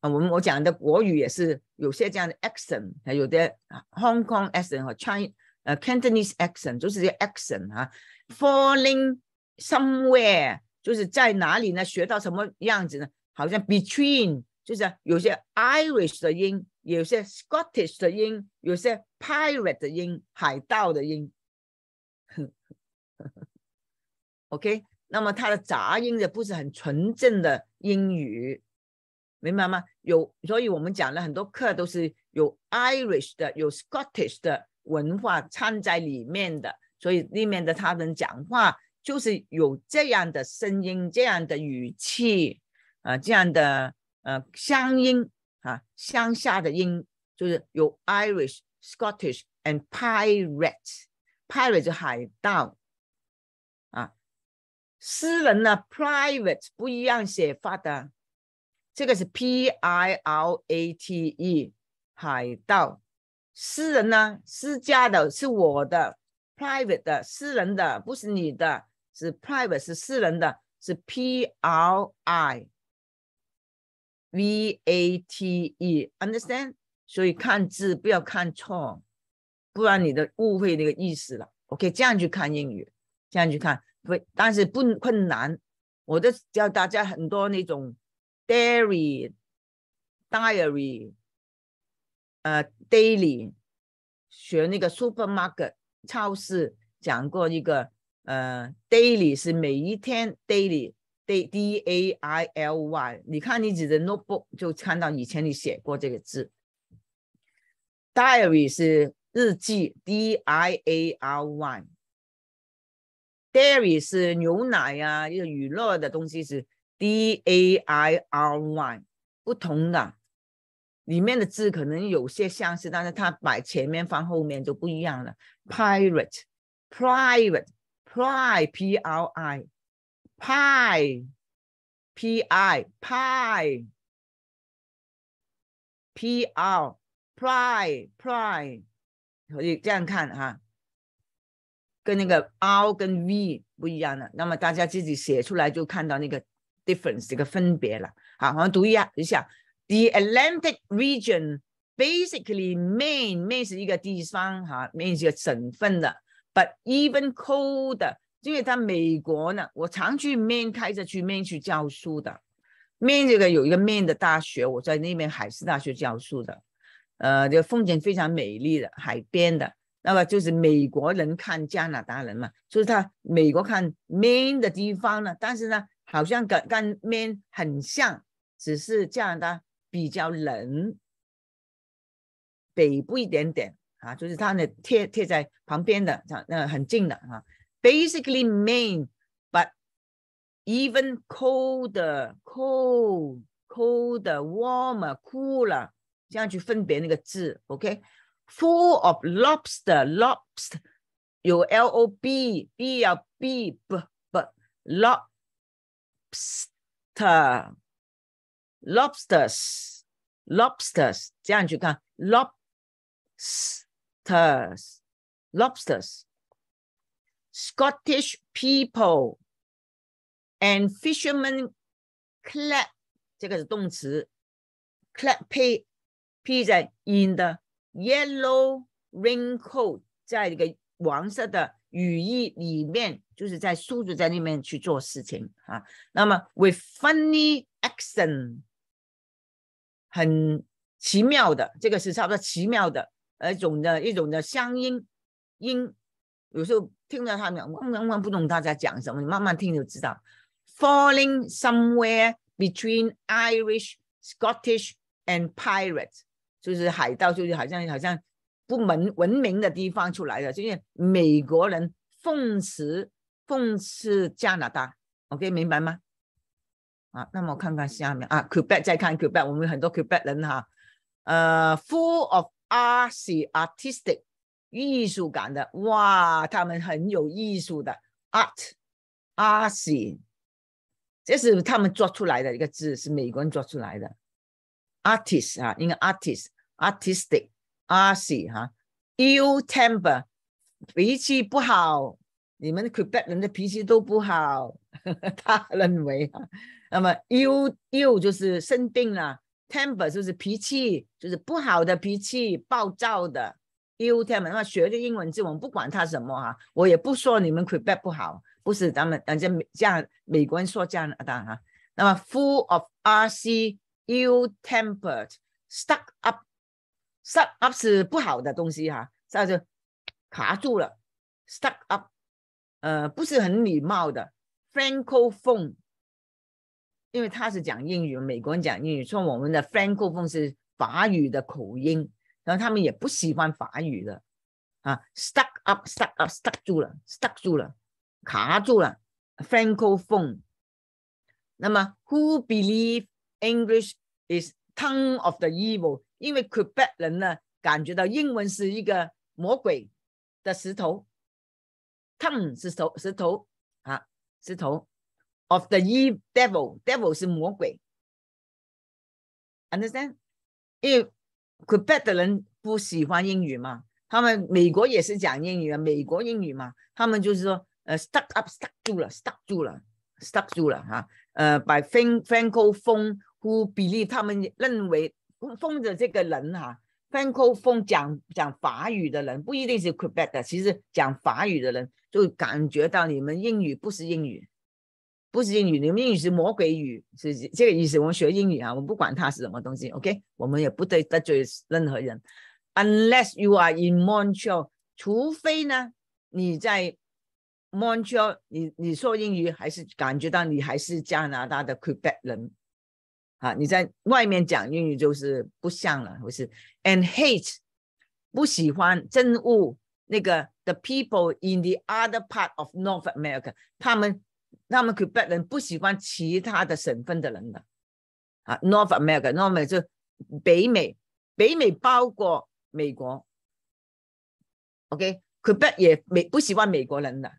[SPEAKER 1] 啊，我们我讲的国语也是有些这样的 accent，有的 Hong Kong accent 和 China 呃 Cantonese accent 就是这 accent 哈，falling somewhere 就是在哪里呢？学到什么样子呢？好像 between 就是有些 Irish 的音。有些 Scottish 的音，有些 pirate 的音，海盗的音，OK。那么它的杂音也不是很纯正的英语，明白吗？有，所以我们讲了很多课都是有 Irish 的、有 Scottish 的文化掺在里面的，所以里面的他们讲话就是有这样的声音、这样的语气啊、这样的呃乡音。啊，乡下的音就是有 Irish、Scottish and pirates。pirates 海盗啊，私人呢 private 不一样写法的，这个是 p-i-l-a-t-e 海盗。私人呢，私家的是我的 private 的，私人的不是你的，是 private 是私人的，是 p-r-i。V A T E understand，所以看字不要看错，不然你的误会那个意思了。OK，这样去看英语，这样去看会，但是不困难。我都教大家很多那种 d i r y d i a r y 呃，daily，学那个 supermarket 超市讲过一个，呃，daily 是每一天 daily。D D A I L Y，你看你指的 notebook 就看到以前你写过这个字。Diary 是日记，D I A R Y。Diary 是牛奶呀，一个娱乐的东西是 D A I R Y，不同的，里面的字可能有些相似，但是它把前面放后面就不一样了。p i r a t e p r i v a t e p R I P R I。Pi, pi, pi, p r p i y p i y 可以这样看哈，跟那个 r 跟 v 不一样的。那么大家自己写出来就看到那个 difference 这个分别了。好，我们读一下一下。The Atlantic region basically main main 是一个地方哈，main 是一个省份的，but even cold. 因为他美国呢，我常去 Main 开着去 Main 去教书的，Main 这个有一个 Main 的大学，我在那边海事大学教书的，呃，个、风景非常美丽的海边的。那么就是美国人看加拿大人嘛，就是他美国看 Main 的地方呢，但是呢，好像跟跟 Main 很像，只是加拿大比较冷，北部一点点啊，就是它呢贴贴在旁边的，那那很近的哈。basically Maine, but even colder, cold, colder, warmer, cooler，这样去分别那个字，OK。Full of lobster, lobster 有 L O B B 要 B 不不 lobster, lobsters, lobsters 这样去看 lobsters, lobsters。Scottish people and fishermen clap 这个是动词，clap pay p 在 in the yellow raincoat 在这个黄色的雨衣里面，就是在叔叔在那面去做事情啊。那么 with funny accent 很奇妙的，这个是差不多奇妙的，呃，一种的一种的乡音音有时候听到他们，我我我不懂他在讲什么，你慢慢听就知道。Falling somewhere between Irish, Scottish, and pirates，就是海盗，就是好像好像不文文明的地方出来的，就是美国人讽刺讽刺加拿大。OK，明白吗？啊，那么我看看下面啊，Quebec 再看 Quebec，我们很多 Quebec 人哈，呃，full of arts, artistic。艺术感的哇，他们很有艺术的 art，a r t i n 这是他们做出来的一个字，是美国人做出来的 artist 啊，应该 artist，artistic，a r t i n 哈，ill temper，脾气不好，你们 Quebec 人的脾气都不好，他认为哈，那么 ill ill 就是生病了，temper 就是脾气，就是不好的脾气，暴躁的。U t e m p e r 学个英文字母，不管它什么哈，我也不说你们 Quebec 不好，不是咱们人家美这样美国人说这样的啊。那么 full of r c i t e m p e r e d stuck up，stuck up 是不好的东西哈，叫就卡住了，stuck up，呃不是很礼貌的，Francophone，因为他是讲英语，美国人讲英语，所以我们的 Francophone 是法语的口音。然后他们也不喜欢法语的啊，stuck up，stuck up，stuck 住了，stuck 住了，卡住了 f r a n c o phone。那么，who believe English is tongue of the evil？因为 Quebec 人呢，感觉到英文是一个魔鬼的石头，tongue 是头石头啊，石头，of the evil devil，devil 是魔鬼，understand？if Quebec 的人不喜欢英语嘛？他们美国也是讲英语，啊，美国英语嘛？他们就是说，呃，stuck up，stuck 住了，stuck 住了，stuck 住了哈。呃，把 Franco believe 他们认为风 的这个人哈。Franco 风讲讲法语的人不一定是 Quebec 的，其实讲法语的人就感觉到你们英语不是英语。不是英语，你们英语是魔鬼语，是这个意思。我们学英语啊，我们不管它是什么东西，OK，我们也不得得罪任何人。Unless you are in Montreal，除非呢你在 Montreal，你你说英语还是感觉到你还是加拿大的 Quebec 人啊。你在外面讲英语就是不像了，不是？And hate 不喜欢憎恶那个 the people in the other part of North America，他们。那么 Quebec 人不喜欢其他的省份的人的啊，North America，North America 就北美，北美包括美国。OK，Quebec 也美不喜欢美国人的，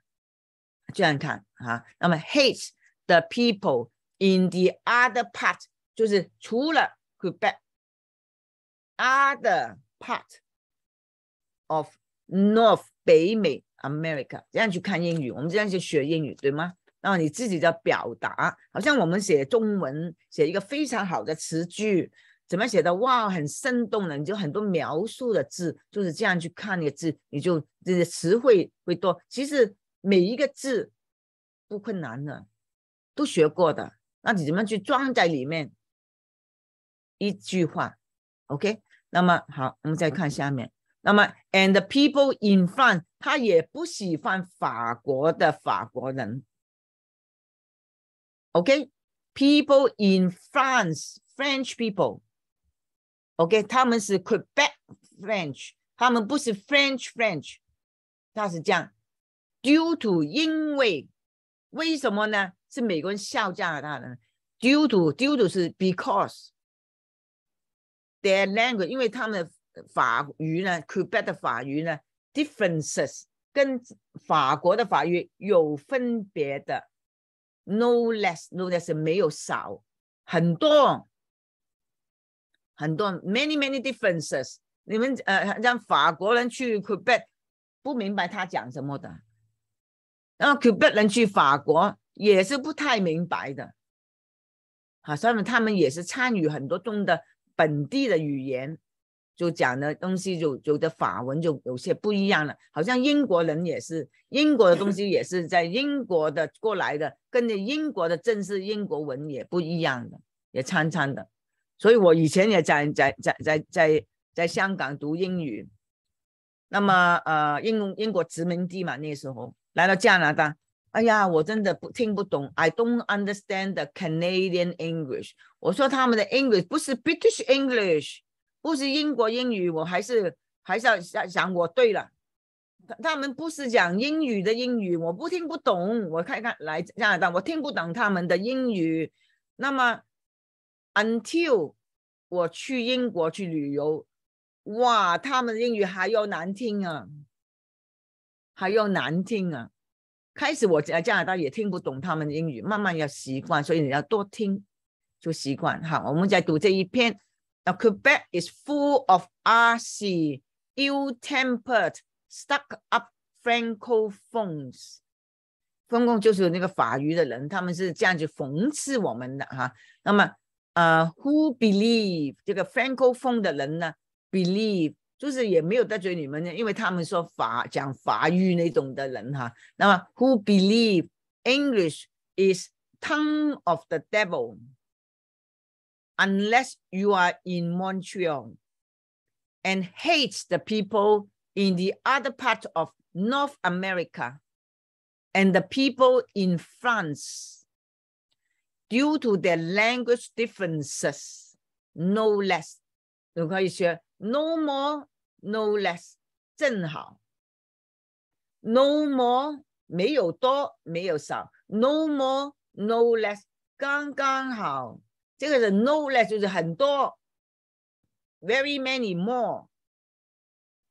[SPEAKER 1] 这样看啊，那么 hate the people in the other part，就是除了 Quebec，other part of North 北美 America 这样去看英语，我们这样去学英语对吗？啊，你自己的表达，好像我们写中文，写一个非常好的词句，怎么写的？哇，很生动的，你就很多描述的字，就是这样去看那个字，你就这些词汇会多。其实每一个字不困难的，都学过的。那你怎么去装在里面？一句话，OK？那么好，我们再看下面。那么，and people in France，他也不喜欢法国的法国人。Okay, people in France, French people. Okay, 他们是 Quebec French，他们不是 French French。他是这样。Due to 因为，为什么呢？是美国人笑架了他呢 Due to Due to 是 because their language，因为他们法语呢 Quebec 的法语呢 differences 跟法国的法语有分别的。No less, no less 没有少，很多，很多 many many differences。你们呃，让法国人去 Quebec，不明白他讲什么的；然后 Quebec 人去法国也是不太明白的。好，所以他们也是参与很多中的本地的语言。就讲的东西就有的法文就有些不一样了，好像英国人也是，英国的东西也是在英国的过来的，跟着英国的正式英国文也不一样的，也参参的。所以我以前也在在在在在在香港读英语，那么呃英英国殖民地嘛，那时候来到加拿大，哎呀，我真的不听不懂，I don't understand the Canadian English。我说他们的 English 不是 British English。不是英国英语，我还是还是要想我对了，他们不是讲英语的英语，我不听不懂。我看看来加拿大，我听不懂他们的英语。那么，until 我去英国去旅游，哇，他们的英语还要难听啊，还要难听啊。开始我在加拿大也听不懂他们的英语，慢慢要习惯，所以你要多听就习惯。好，我们在读这一篇。Now, Quebec is full of RC, ill-tempered, stuck-up Francophones。中共就是那个法语的人，他们是这样去讽刺我们的哈。那么，呃，Who believe 这个 Francophone 的人呢？Believe 就是也没有得罪你们呢，因为他们说法讲法语那种的人哈。那么，Who believe English is tongue of the devil？unless you are in Montreal and hates the people in the other part of North America and the people in France due to their language differences, no less. no more, no less. no more no more, no less，刚刚好。这个是 no 嘞，就是很多，very many more。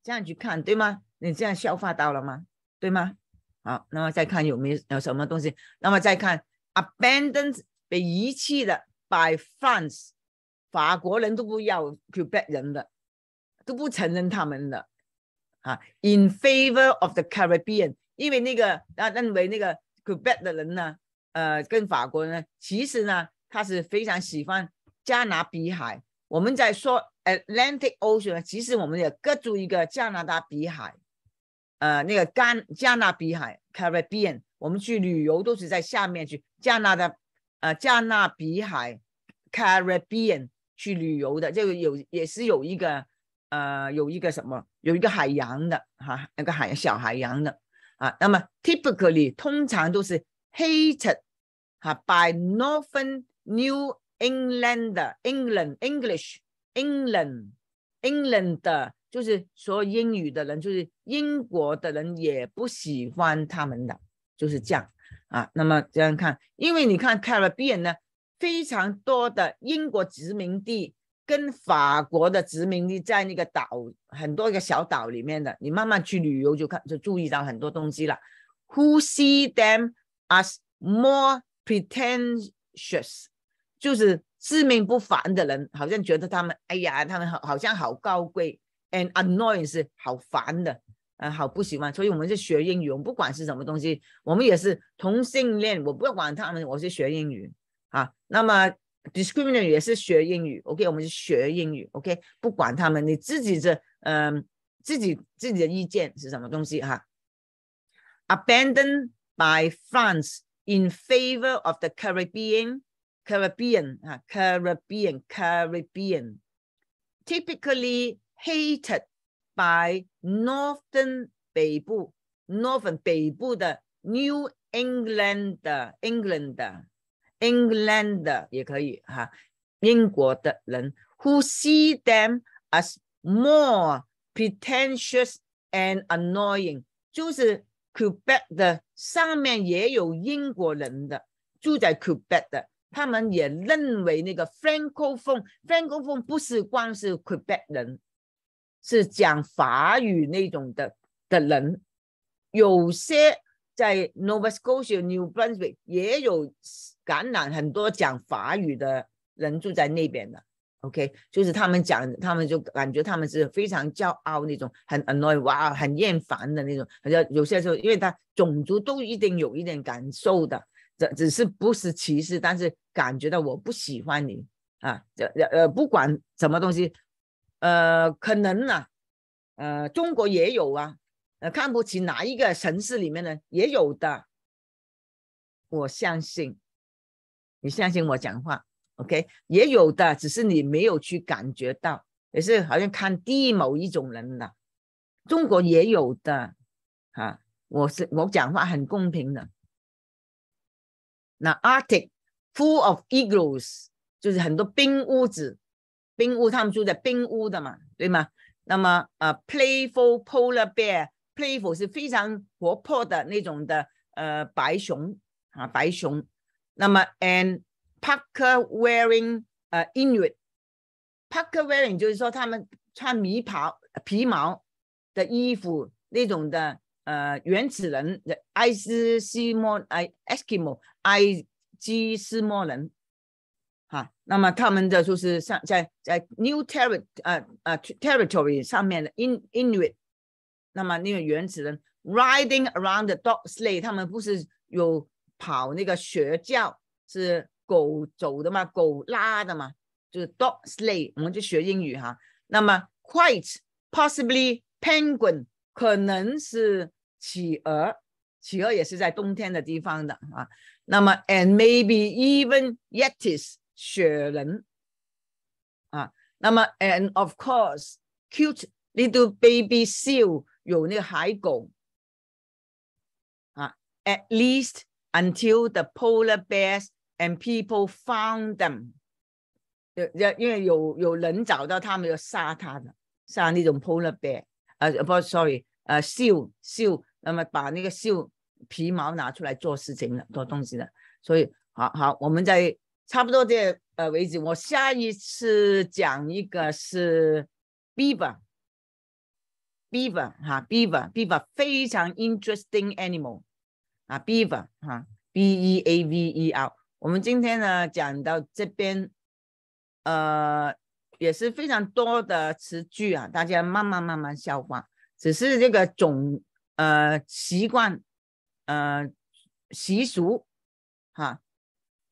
[SPEAKER 1] 这样去看对吗？你这样消化到了吗？对吗？好，那么再看有没有有什么东西？那么再看 abandoned 被遗弃的 by France，法国人都不要 c u b a c 人的，都不承认他们的啊。In favor of the Caribbean，因为那个啊认为那个 c u b a c 的人呢，呃，跟法国呢，其实呢。他是非常喜欢加拿比海。我们在说 Atlantic Ocean，其实我们也各住一个加拿大比海，呃，那个干加拿比海 Caribbean。我们去旅游都是在下面去加拿大，呃，加拿比海 Caribbean 去旅游的，这个有也是有一个呃，有一个什么，有一个海洋的哈，那个海小海洋的啊。那么 typically 通常都是 hated 哈，by northern。New Englander，England，English，England，England 的，就是说英语的人，就是英国的人也不喜欢他们的，就是这样啊。那么这样看，因为你看 Caribbean 呢，非常多的英国殖民地跟法国的殖民地在那个岛，很多一个小岛里面的，你慢慢去旅游就看，就注意到很多东西了。Who see them as more pretentious? 就是自命不凡的人，好像觉得他们，哎呀，他们好，好像好高贵，and annoying 是好烦的，嗯，好不喜欢。所以，我们是学英语，我们不管是什么东西，我们也是同性恋，我不管他们，我是学英语啊。那么 d i s c r i m i n a t i 也是学英语，OK，我们是学英语，OK，不管他们，你自己的，嗯，自己自己的意见是什么东西哈 a b a n d o n e d by France in favor of the Caribbean. Caribbean, uh, Caribbean, Caribbean, typically hated by northern 北部，northern the New Englander、Englander、Englander 也可以哈，英国的人 who see them as more pretentious and annoying，就是 Quebec 的上面也有英国人的，住在 Quebec 的。他们也认为那个 Francophone，Francophone 不是光是 Quebec 人，是讲法语那种的的人。有些在 Nova Scotia、New Brunswick 也有感染，很多讲法语的人住在那边的。OK，就是他们讲，他们就感觉他们是非常骄傲那种，很 annoy 哇，很厌烦的那种。好像有些时候，因为他种族都一定有一点感受的。只只是不是歧视，但是感觉到我不喜欢你啊！这呃不管什么东西，呃可能呢，呃中国也有啊，呃看不起哪一个城市里面呢也有的，我相信你相信我讲话，OK 也有的，只是你没有去感觉到，也是好像看低某一种人的，中国也有的，哈，我是我讲话很公平的。那 Arctic full of igloos 就是很多冰屋子，冰屋他们住在冰屋的嘛，对吗？那么呃 p l a y f u l polar bear playful 是非常活泼的那种的呃白熊啊白熊。那么 and parker wearing 呃 Inuit parker wearing 就是说他们穿皮袍皮毛的衣服那种的呃原始人，Iceman 哎，Eskimo。埃及斯莫人，哈，那么他们的就是上在在 new territory 呃呃 territory 上面的 In Inuit，那么那个原始人 riding around the dog sleigh，他们不是有跑那个雪橇是狗走的嘛，狗拉的嘛，就是 dog sleigh。我们就学英语哈。那么 quite possibly penguin 可能是企鹅，企鹅也是在冬天的地方的啊。那么，and maybe even Yetis 雪人啊，那么 ah, and of course cute little baby seal 有那个海狗啊，at ah, least until the polar bears and people found them，因为有有人找到他们要杀他的，杀那种 polar bear，呃、啊、不，sorry，呃、啊、seal uh, seal，那么把那个 uh, seal。皮毛拿出来做事情了，做东西了，所以好好，我们在差不多这呃为止。我下一次讲一个是 beaver，beaver 哈 beaver beaver 非常 interesting animal 啊 beaver 哈 b e a v e r。我们今天呢讲到这边，呃也是非常多的词句啊，大家慢慢慢慢消化。只是这个总呃习惯。呃，习俗哈，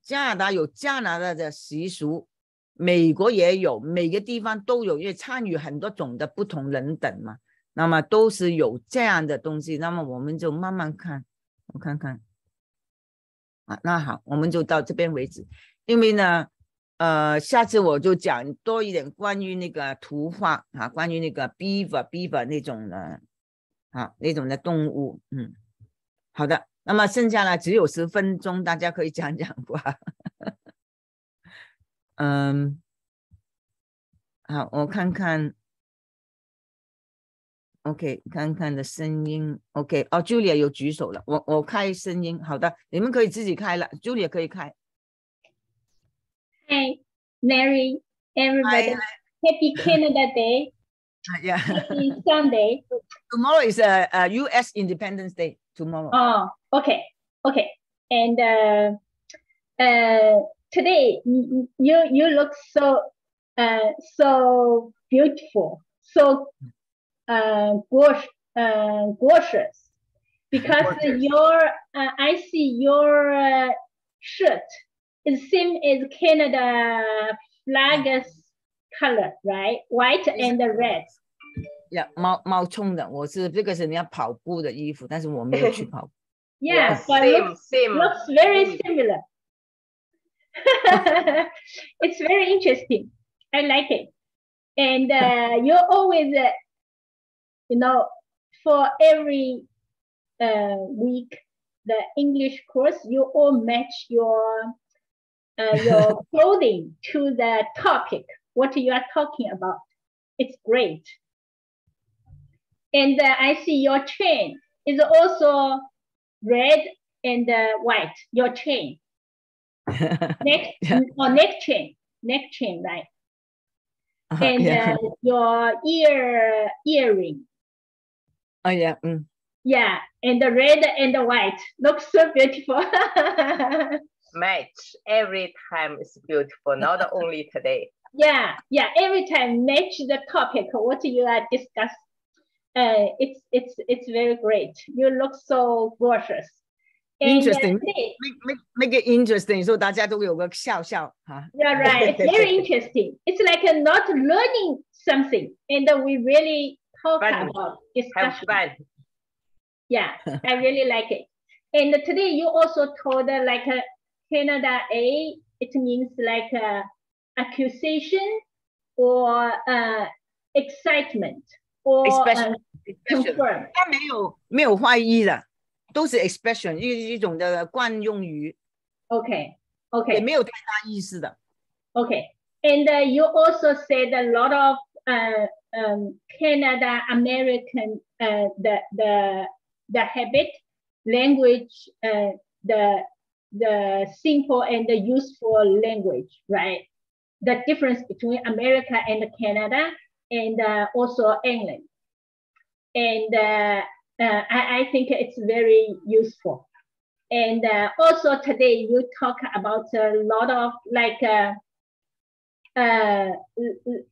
[SPEAKER 1] 加拿大有加拿大的习俗，美国也有，每个地方都有，因为参与很多种的不同人等嘛，那么都是有这样的东西，那么我们就慢慢看，我看看，啊，那好，我们就到这边为止，因为呢，呃，下次我就讲多一点关于那个图画啊，关于那个 b e a v e r b e a v e r 那种的，啊，那种的动物，嗯。好的，那么剩下来只有十分钟，大家可以讲讲吧。嗯，好，我看看，OK，看看的声音，OK。哦，Julia 有举手了，我我开声音，好的，你们可以自己开了，Julia 可以开。
[SPEAKER 2] Hi, Mary, everybody, Happy Canada Day.
[SPEAKER 1] Uh, yeah. Sunday. Tomorrow is a, uh, uh, U.S. Independence Day. Tomorrow. Oh,
[SPEAKER 2] okay, okay. And uh, uh, today you you look so uh so beautiful, so uh, gorgeous, uh, gorgeous because gorgeous. your uh, I see your uh, shirt. is same as Canada flag mm color, right? White and the red.
[SPEAKER 1] Yeah，毛毛冲的，我是这个是人家跑步的衣服，但是我没有去跑。Yeah, yes, but same, looks,
[SPEAKER 2] same. looks very
[SPEAKER 1] similar. it's
[SPEAKER 2] very interesting. I like it. And uh, you're always, uh, you know, for every uh, week, the English course, you all match your uh, your clothing to the topic what you are talking about. It's great. And uh, I see your chain is also red and uh, white, your chain. neck yeah. or oh, neck chain, neck chain, right?
[SPEAKER 1] Uh-huh, uh -huh, and yeah.
[SPEAKER 2] uh, your ear earring. Oh yeah. Mm. Yeah, and the red and the white looks so beautiful.
[SPEAKER 1] Match every time is beautiful, not only today
[SPEAKER 2] yeah, yeah. Every time match the topic what you are discuss. Uh, it's it's it's very great. You look so gorgeous.
[SPEAKER 3] Uh, interesting. make,
[SPEAKER 2] make, make it interesting so Yeah, right. It's very interesting. It's like not learning something, and we really talk fun. about discussion. Have fun. Yeah, I really like it. And today you also told uh, like uh, Canada A. It means like accusation or uh, excitement or expression,
[SPEAKER 1] uh, confirm，它没有没有怀疑的，都是 okay. Okay. okay.
[SPEAKER 2] and uh, you also said a lot of uh, um, Canada American uh, the the the habit language uh, the the simple and the useful language right the difference between America and Canada and uh, also England. And uh, uh I, I, think it's very useful. And uh, also today you talk about a lot of like uh,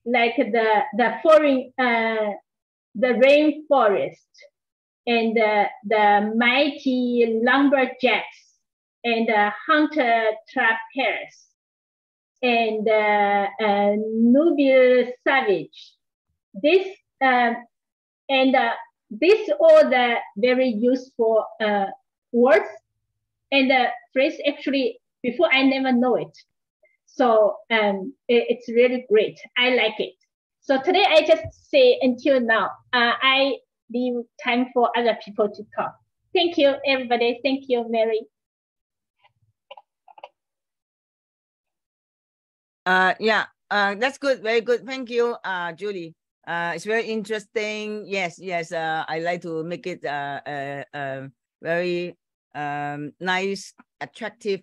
[SPEAKER 2] like the the foreign the rainforest and the mighty lumberjacks and hunter trappers and uh, uh, Nubia Savage. This uh, and uh, this all the very useful uh, words and the uh, phrase actually before I never know it. So um, it, it's really great. I like it. So today I just say until now, uh, I leave time for other people to talk. Thank you, everybody. Thank you, Mary.
[SPEAKER 1] Uh, yeah, uh, that's good. Very good. Thank you, uh, Julie. Uh, it's very interesting. Yes, yes. Uh, I like to make it uh, uh, uh very um, nice, attractive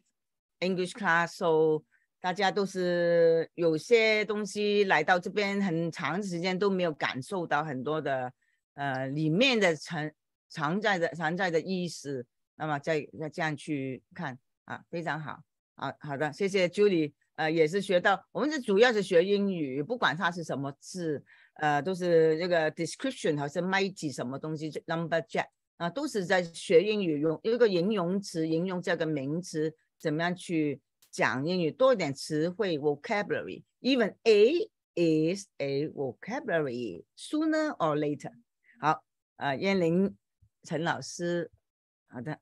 [SPEAKER 1] English class. So 大家都是有些东西来到这边很长时间都没有感受到很多的呃里面的存藏在的藏在的意思，那么再再这样去看啊，非常好。好好的，谢谢 Julie。呃，也是学到，我们是主要是学英语，不管它是什么字，呃，都是这个 description 还是 magic 什么东西 number jack 啊，都是在学英语用一个形容词，形容这个名词怎么样去讲英语，多一点词汇 vocabulary，even a is a vocabulary sooner or later。好，啊，燕玲，陈老师，好的，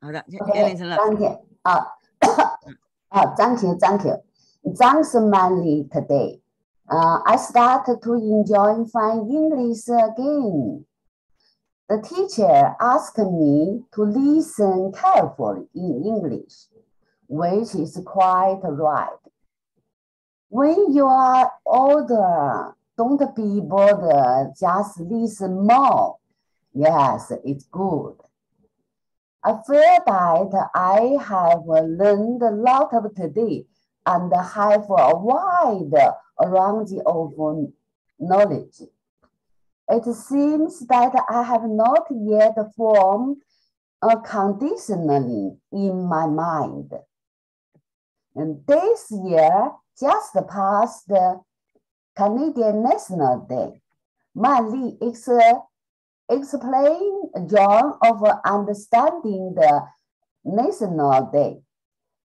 [SPEAKER 1] 好的，燕玲陈老师，
[SPEAKER 4] 好。oh, thank you, thank you. Thanks, Manly, today. Uh, I started to enjoy fine English again. The teacher asked me to listen carefully in English, which is quite right. When you are older, don't be bothered, just listen more. Yes, it's good. I feel that I have learned a lot of today and have a wide range of knowledge. It seems that I have not yet formed a conditioning in my mind. And this year just passed Canadian National Day. Mali is a explain John of understanding the National Day.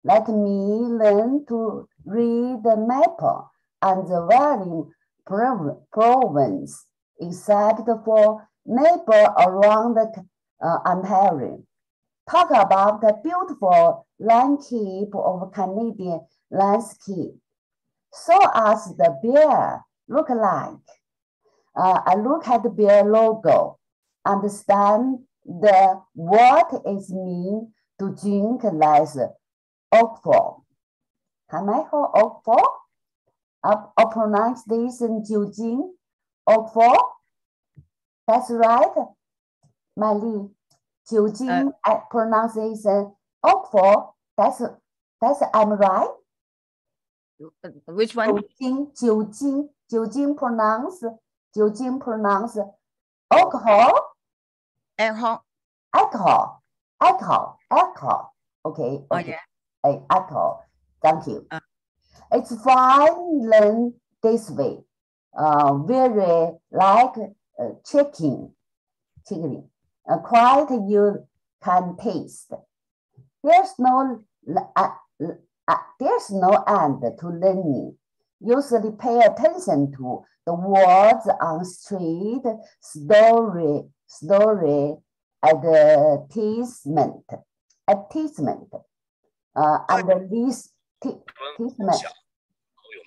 [SPEAKER 4] Let me learn to read the map and the varying province, except for neighbor around the, uh, Ontario. Talk about the beautiful landscape of Canadian landscape. So as the bear look like. Uh, I look at the bear logo understand the what is mean to drink less alcohol. Can I heard alcohol? I pronounce this in Jiujing. Alcohol. That's right, Mali. Jiujing. Uh, I pronounce this uh, alcohol. That's that's I'm right. Which one? Jiujing. Jiujing. Jiujing pronounce. Jiujing pronounce alcohol. Alcohol. Alcohol. Alcohol. Alcohol. Okay. Oh, okay. yeah. Hey, alcohol. Thank you. Uh, it's fine learn this way. Uh, very like uh, checking, checking. Uh, quite you can taste. There's no uh, uh, there's no end to learning. Usually pay attention to the words on street, story, story advertisement. Advertisement. Uh, under this advertisement.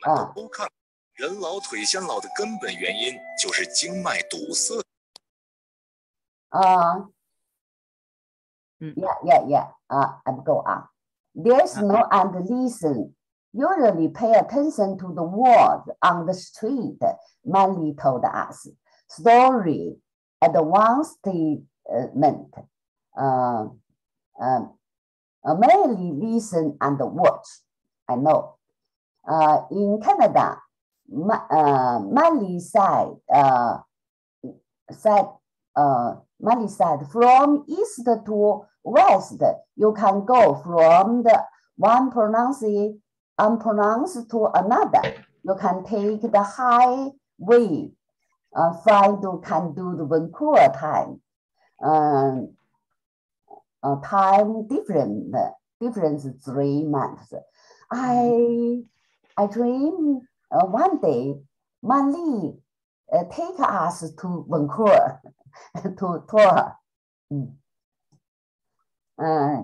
[SPEAKER 2] 啊，都看人老腿先老的根本原因
[SPEAKER 4] 就是经脉堵塞。啊，嗯，Yeah, uh. hmm. yeah, yeah. am uh, go on. There's no end reason. Usually pay attention to the words on the street. Manly told us. Story Advancement, treatment uh, um, uh, mainly listen and watch. I know. Uh, in Canada, Ma, uh, side, uh, side, uh, Mali side from east to west, you can go from the one pronounced unpronounced to another. You can take the highway uh, find can do the Vancouver time. Um, uh, time different, difference three months. I I dream uh, one day, Manli uh, take us to Vancouver to tour. Mm. Uh,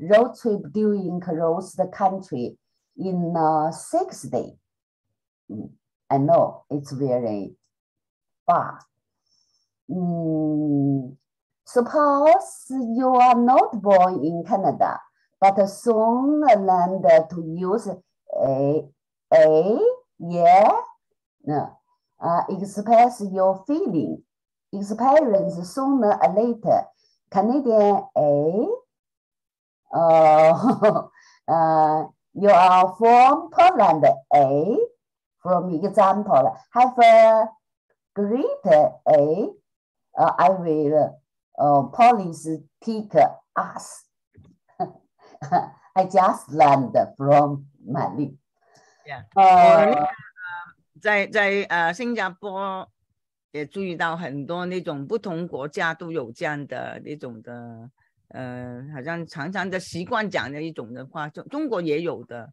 [SPEAKER 4] road trip during across the country in uh, six day. Mm. I know it's very far. Hmm, suppose you are not born in Canada, but soon learned to use a, a, yeah, no, uh, express your feeling, experience sooner or later. Canadian A, uh, uh, you are from Poland A, From example, have a great a, uh, I will, uh, police teach us. I just learned from
[SPEAKER 1] my life. Yeah. 呃、在在呃，新加坡也注意到很多那种不同国家都有这样的那种的，呃，好像常常的习惯讲的一种的话，中中国也有的。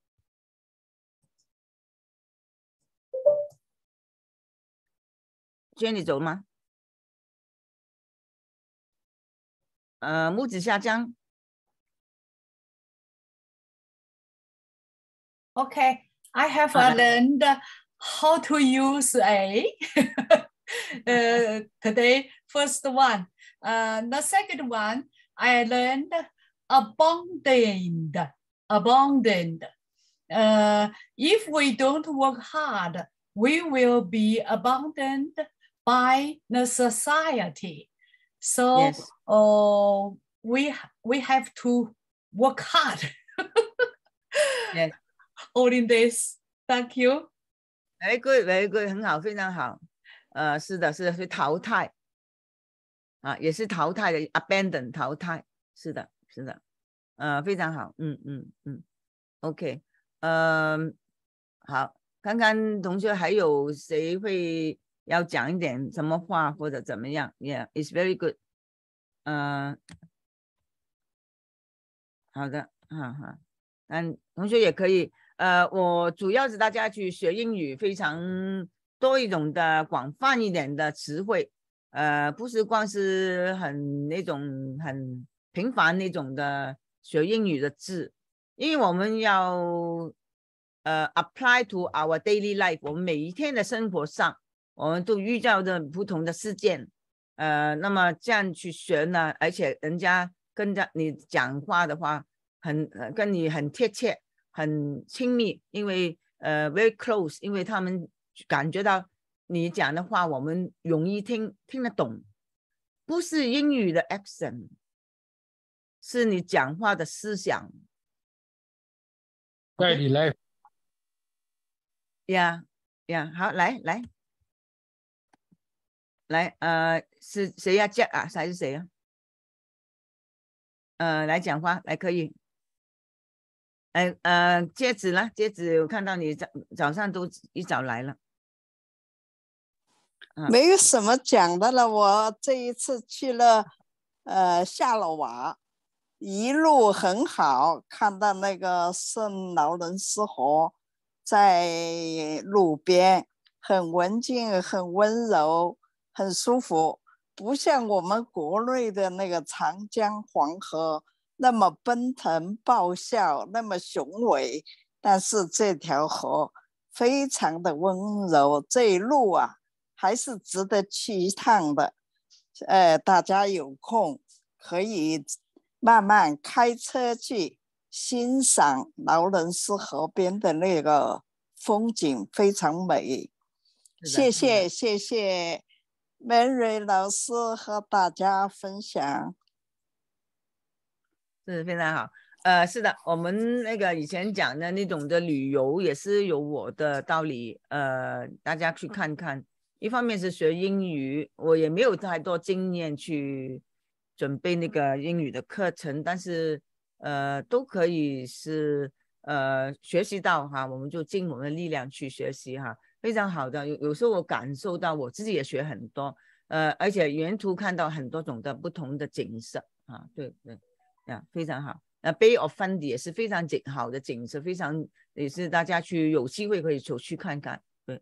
[SPEAKER 2] Jenny 走了吗？呃，拇指下降。Okay, I have learned how to use a uh, today. First one. Uh, the second one, I learned abundant. Abundant. Uh, if we don't work hard, we will be abundant By the society, so, uh, we we have to work hard.
[SPEAKER 1] Yes. All in this. Thank you. Very good very good 很好，非常好。呃，是的，是的，是淘汰。啊，也是淘汰的，abandon 淘汰。是的，是的。呃，非常好。嗯嗯嗯。OK。嗯，好。看看同学还有谁会？要讲一点什么话或者怎么样？Yeah, it's very good. 嗯，好的，哈哈，嗯，同学也可以。呃，我主要是大家去学英语，非常多一种的广泛一点的词汇。呃，不是光是很那种很平凡那种的学英语的字，因为我们要呃 apply to our daily life，我们每一天的生活上。我们都遇到的不同的事件，呃，那么这样去学呢？而且人家跟着你讲话的话，很跟你很贴切，很亲密，因为呃，very close，因为他们感觉到你讲的话我们容易听听得懂，不是英语的 accent，是你讲话的思想。快点来！呀呀，好，来来。来，呃，是谁要讲啊？还是谁呀？呃，来讲话，来可以。哎，呃，戒指了，戒指，我看到你早早上都一早来了。
[SPEAKER 3] 没有什么讲的了。我这一次去了，呃，夏洛瓦，一路很好，看到那个圣劳伦斯河在路边，很文静，很温柔。很舒服，不像我们国内的那个长江、黄河那么奔腾爆笑，那么雄伟。但是这条河非常的温柔，这一路啊还是值得去一趟的。哎，大家有空可以慢慢开车去欣赏劳伦斯河边的那个风景，非常美。谢谢，谢谢。Mary 老师和大家分享，
[SPEAKER 1] 是非常好。呃，是的，我们那个以前讲的那种的旅游也是有我的道理。呃，大家去看看。一方面是学英语，我也没有太多经验去准备那个英语的课程，但是呃都可以是呃学习到哈。我们就尽我们的力量去学习哈。非常好的，有有时候我感受到我自己也学很多，呃，而且沿途看到很多种的不同的景色啊，对对，啊，非常好。那 Bay of Fundy 也是非常景好的景色，非常也是大家去有机会可以走去看看，对，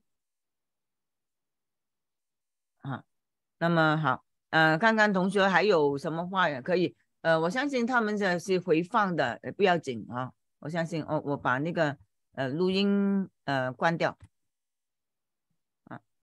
[SPEAKER 1] 啊，那么好，呃，看看同学还有什么话也可以，呃，我相信他们这是回放的，不要紧啊，我相信，哦，我把那个呃录音呃关掉。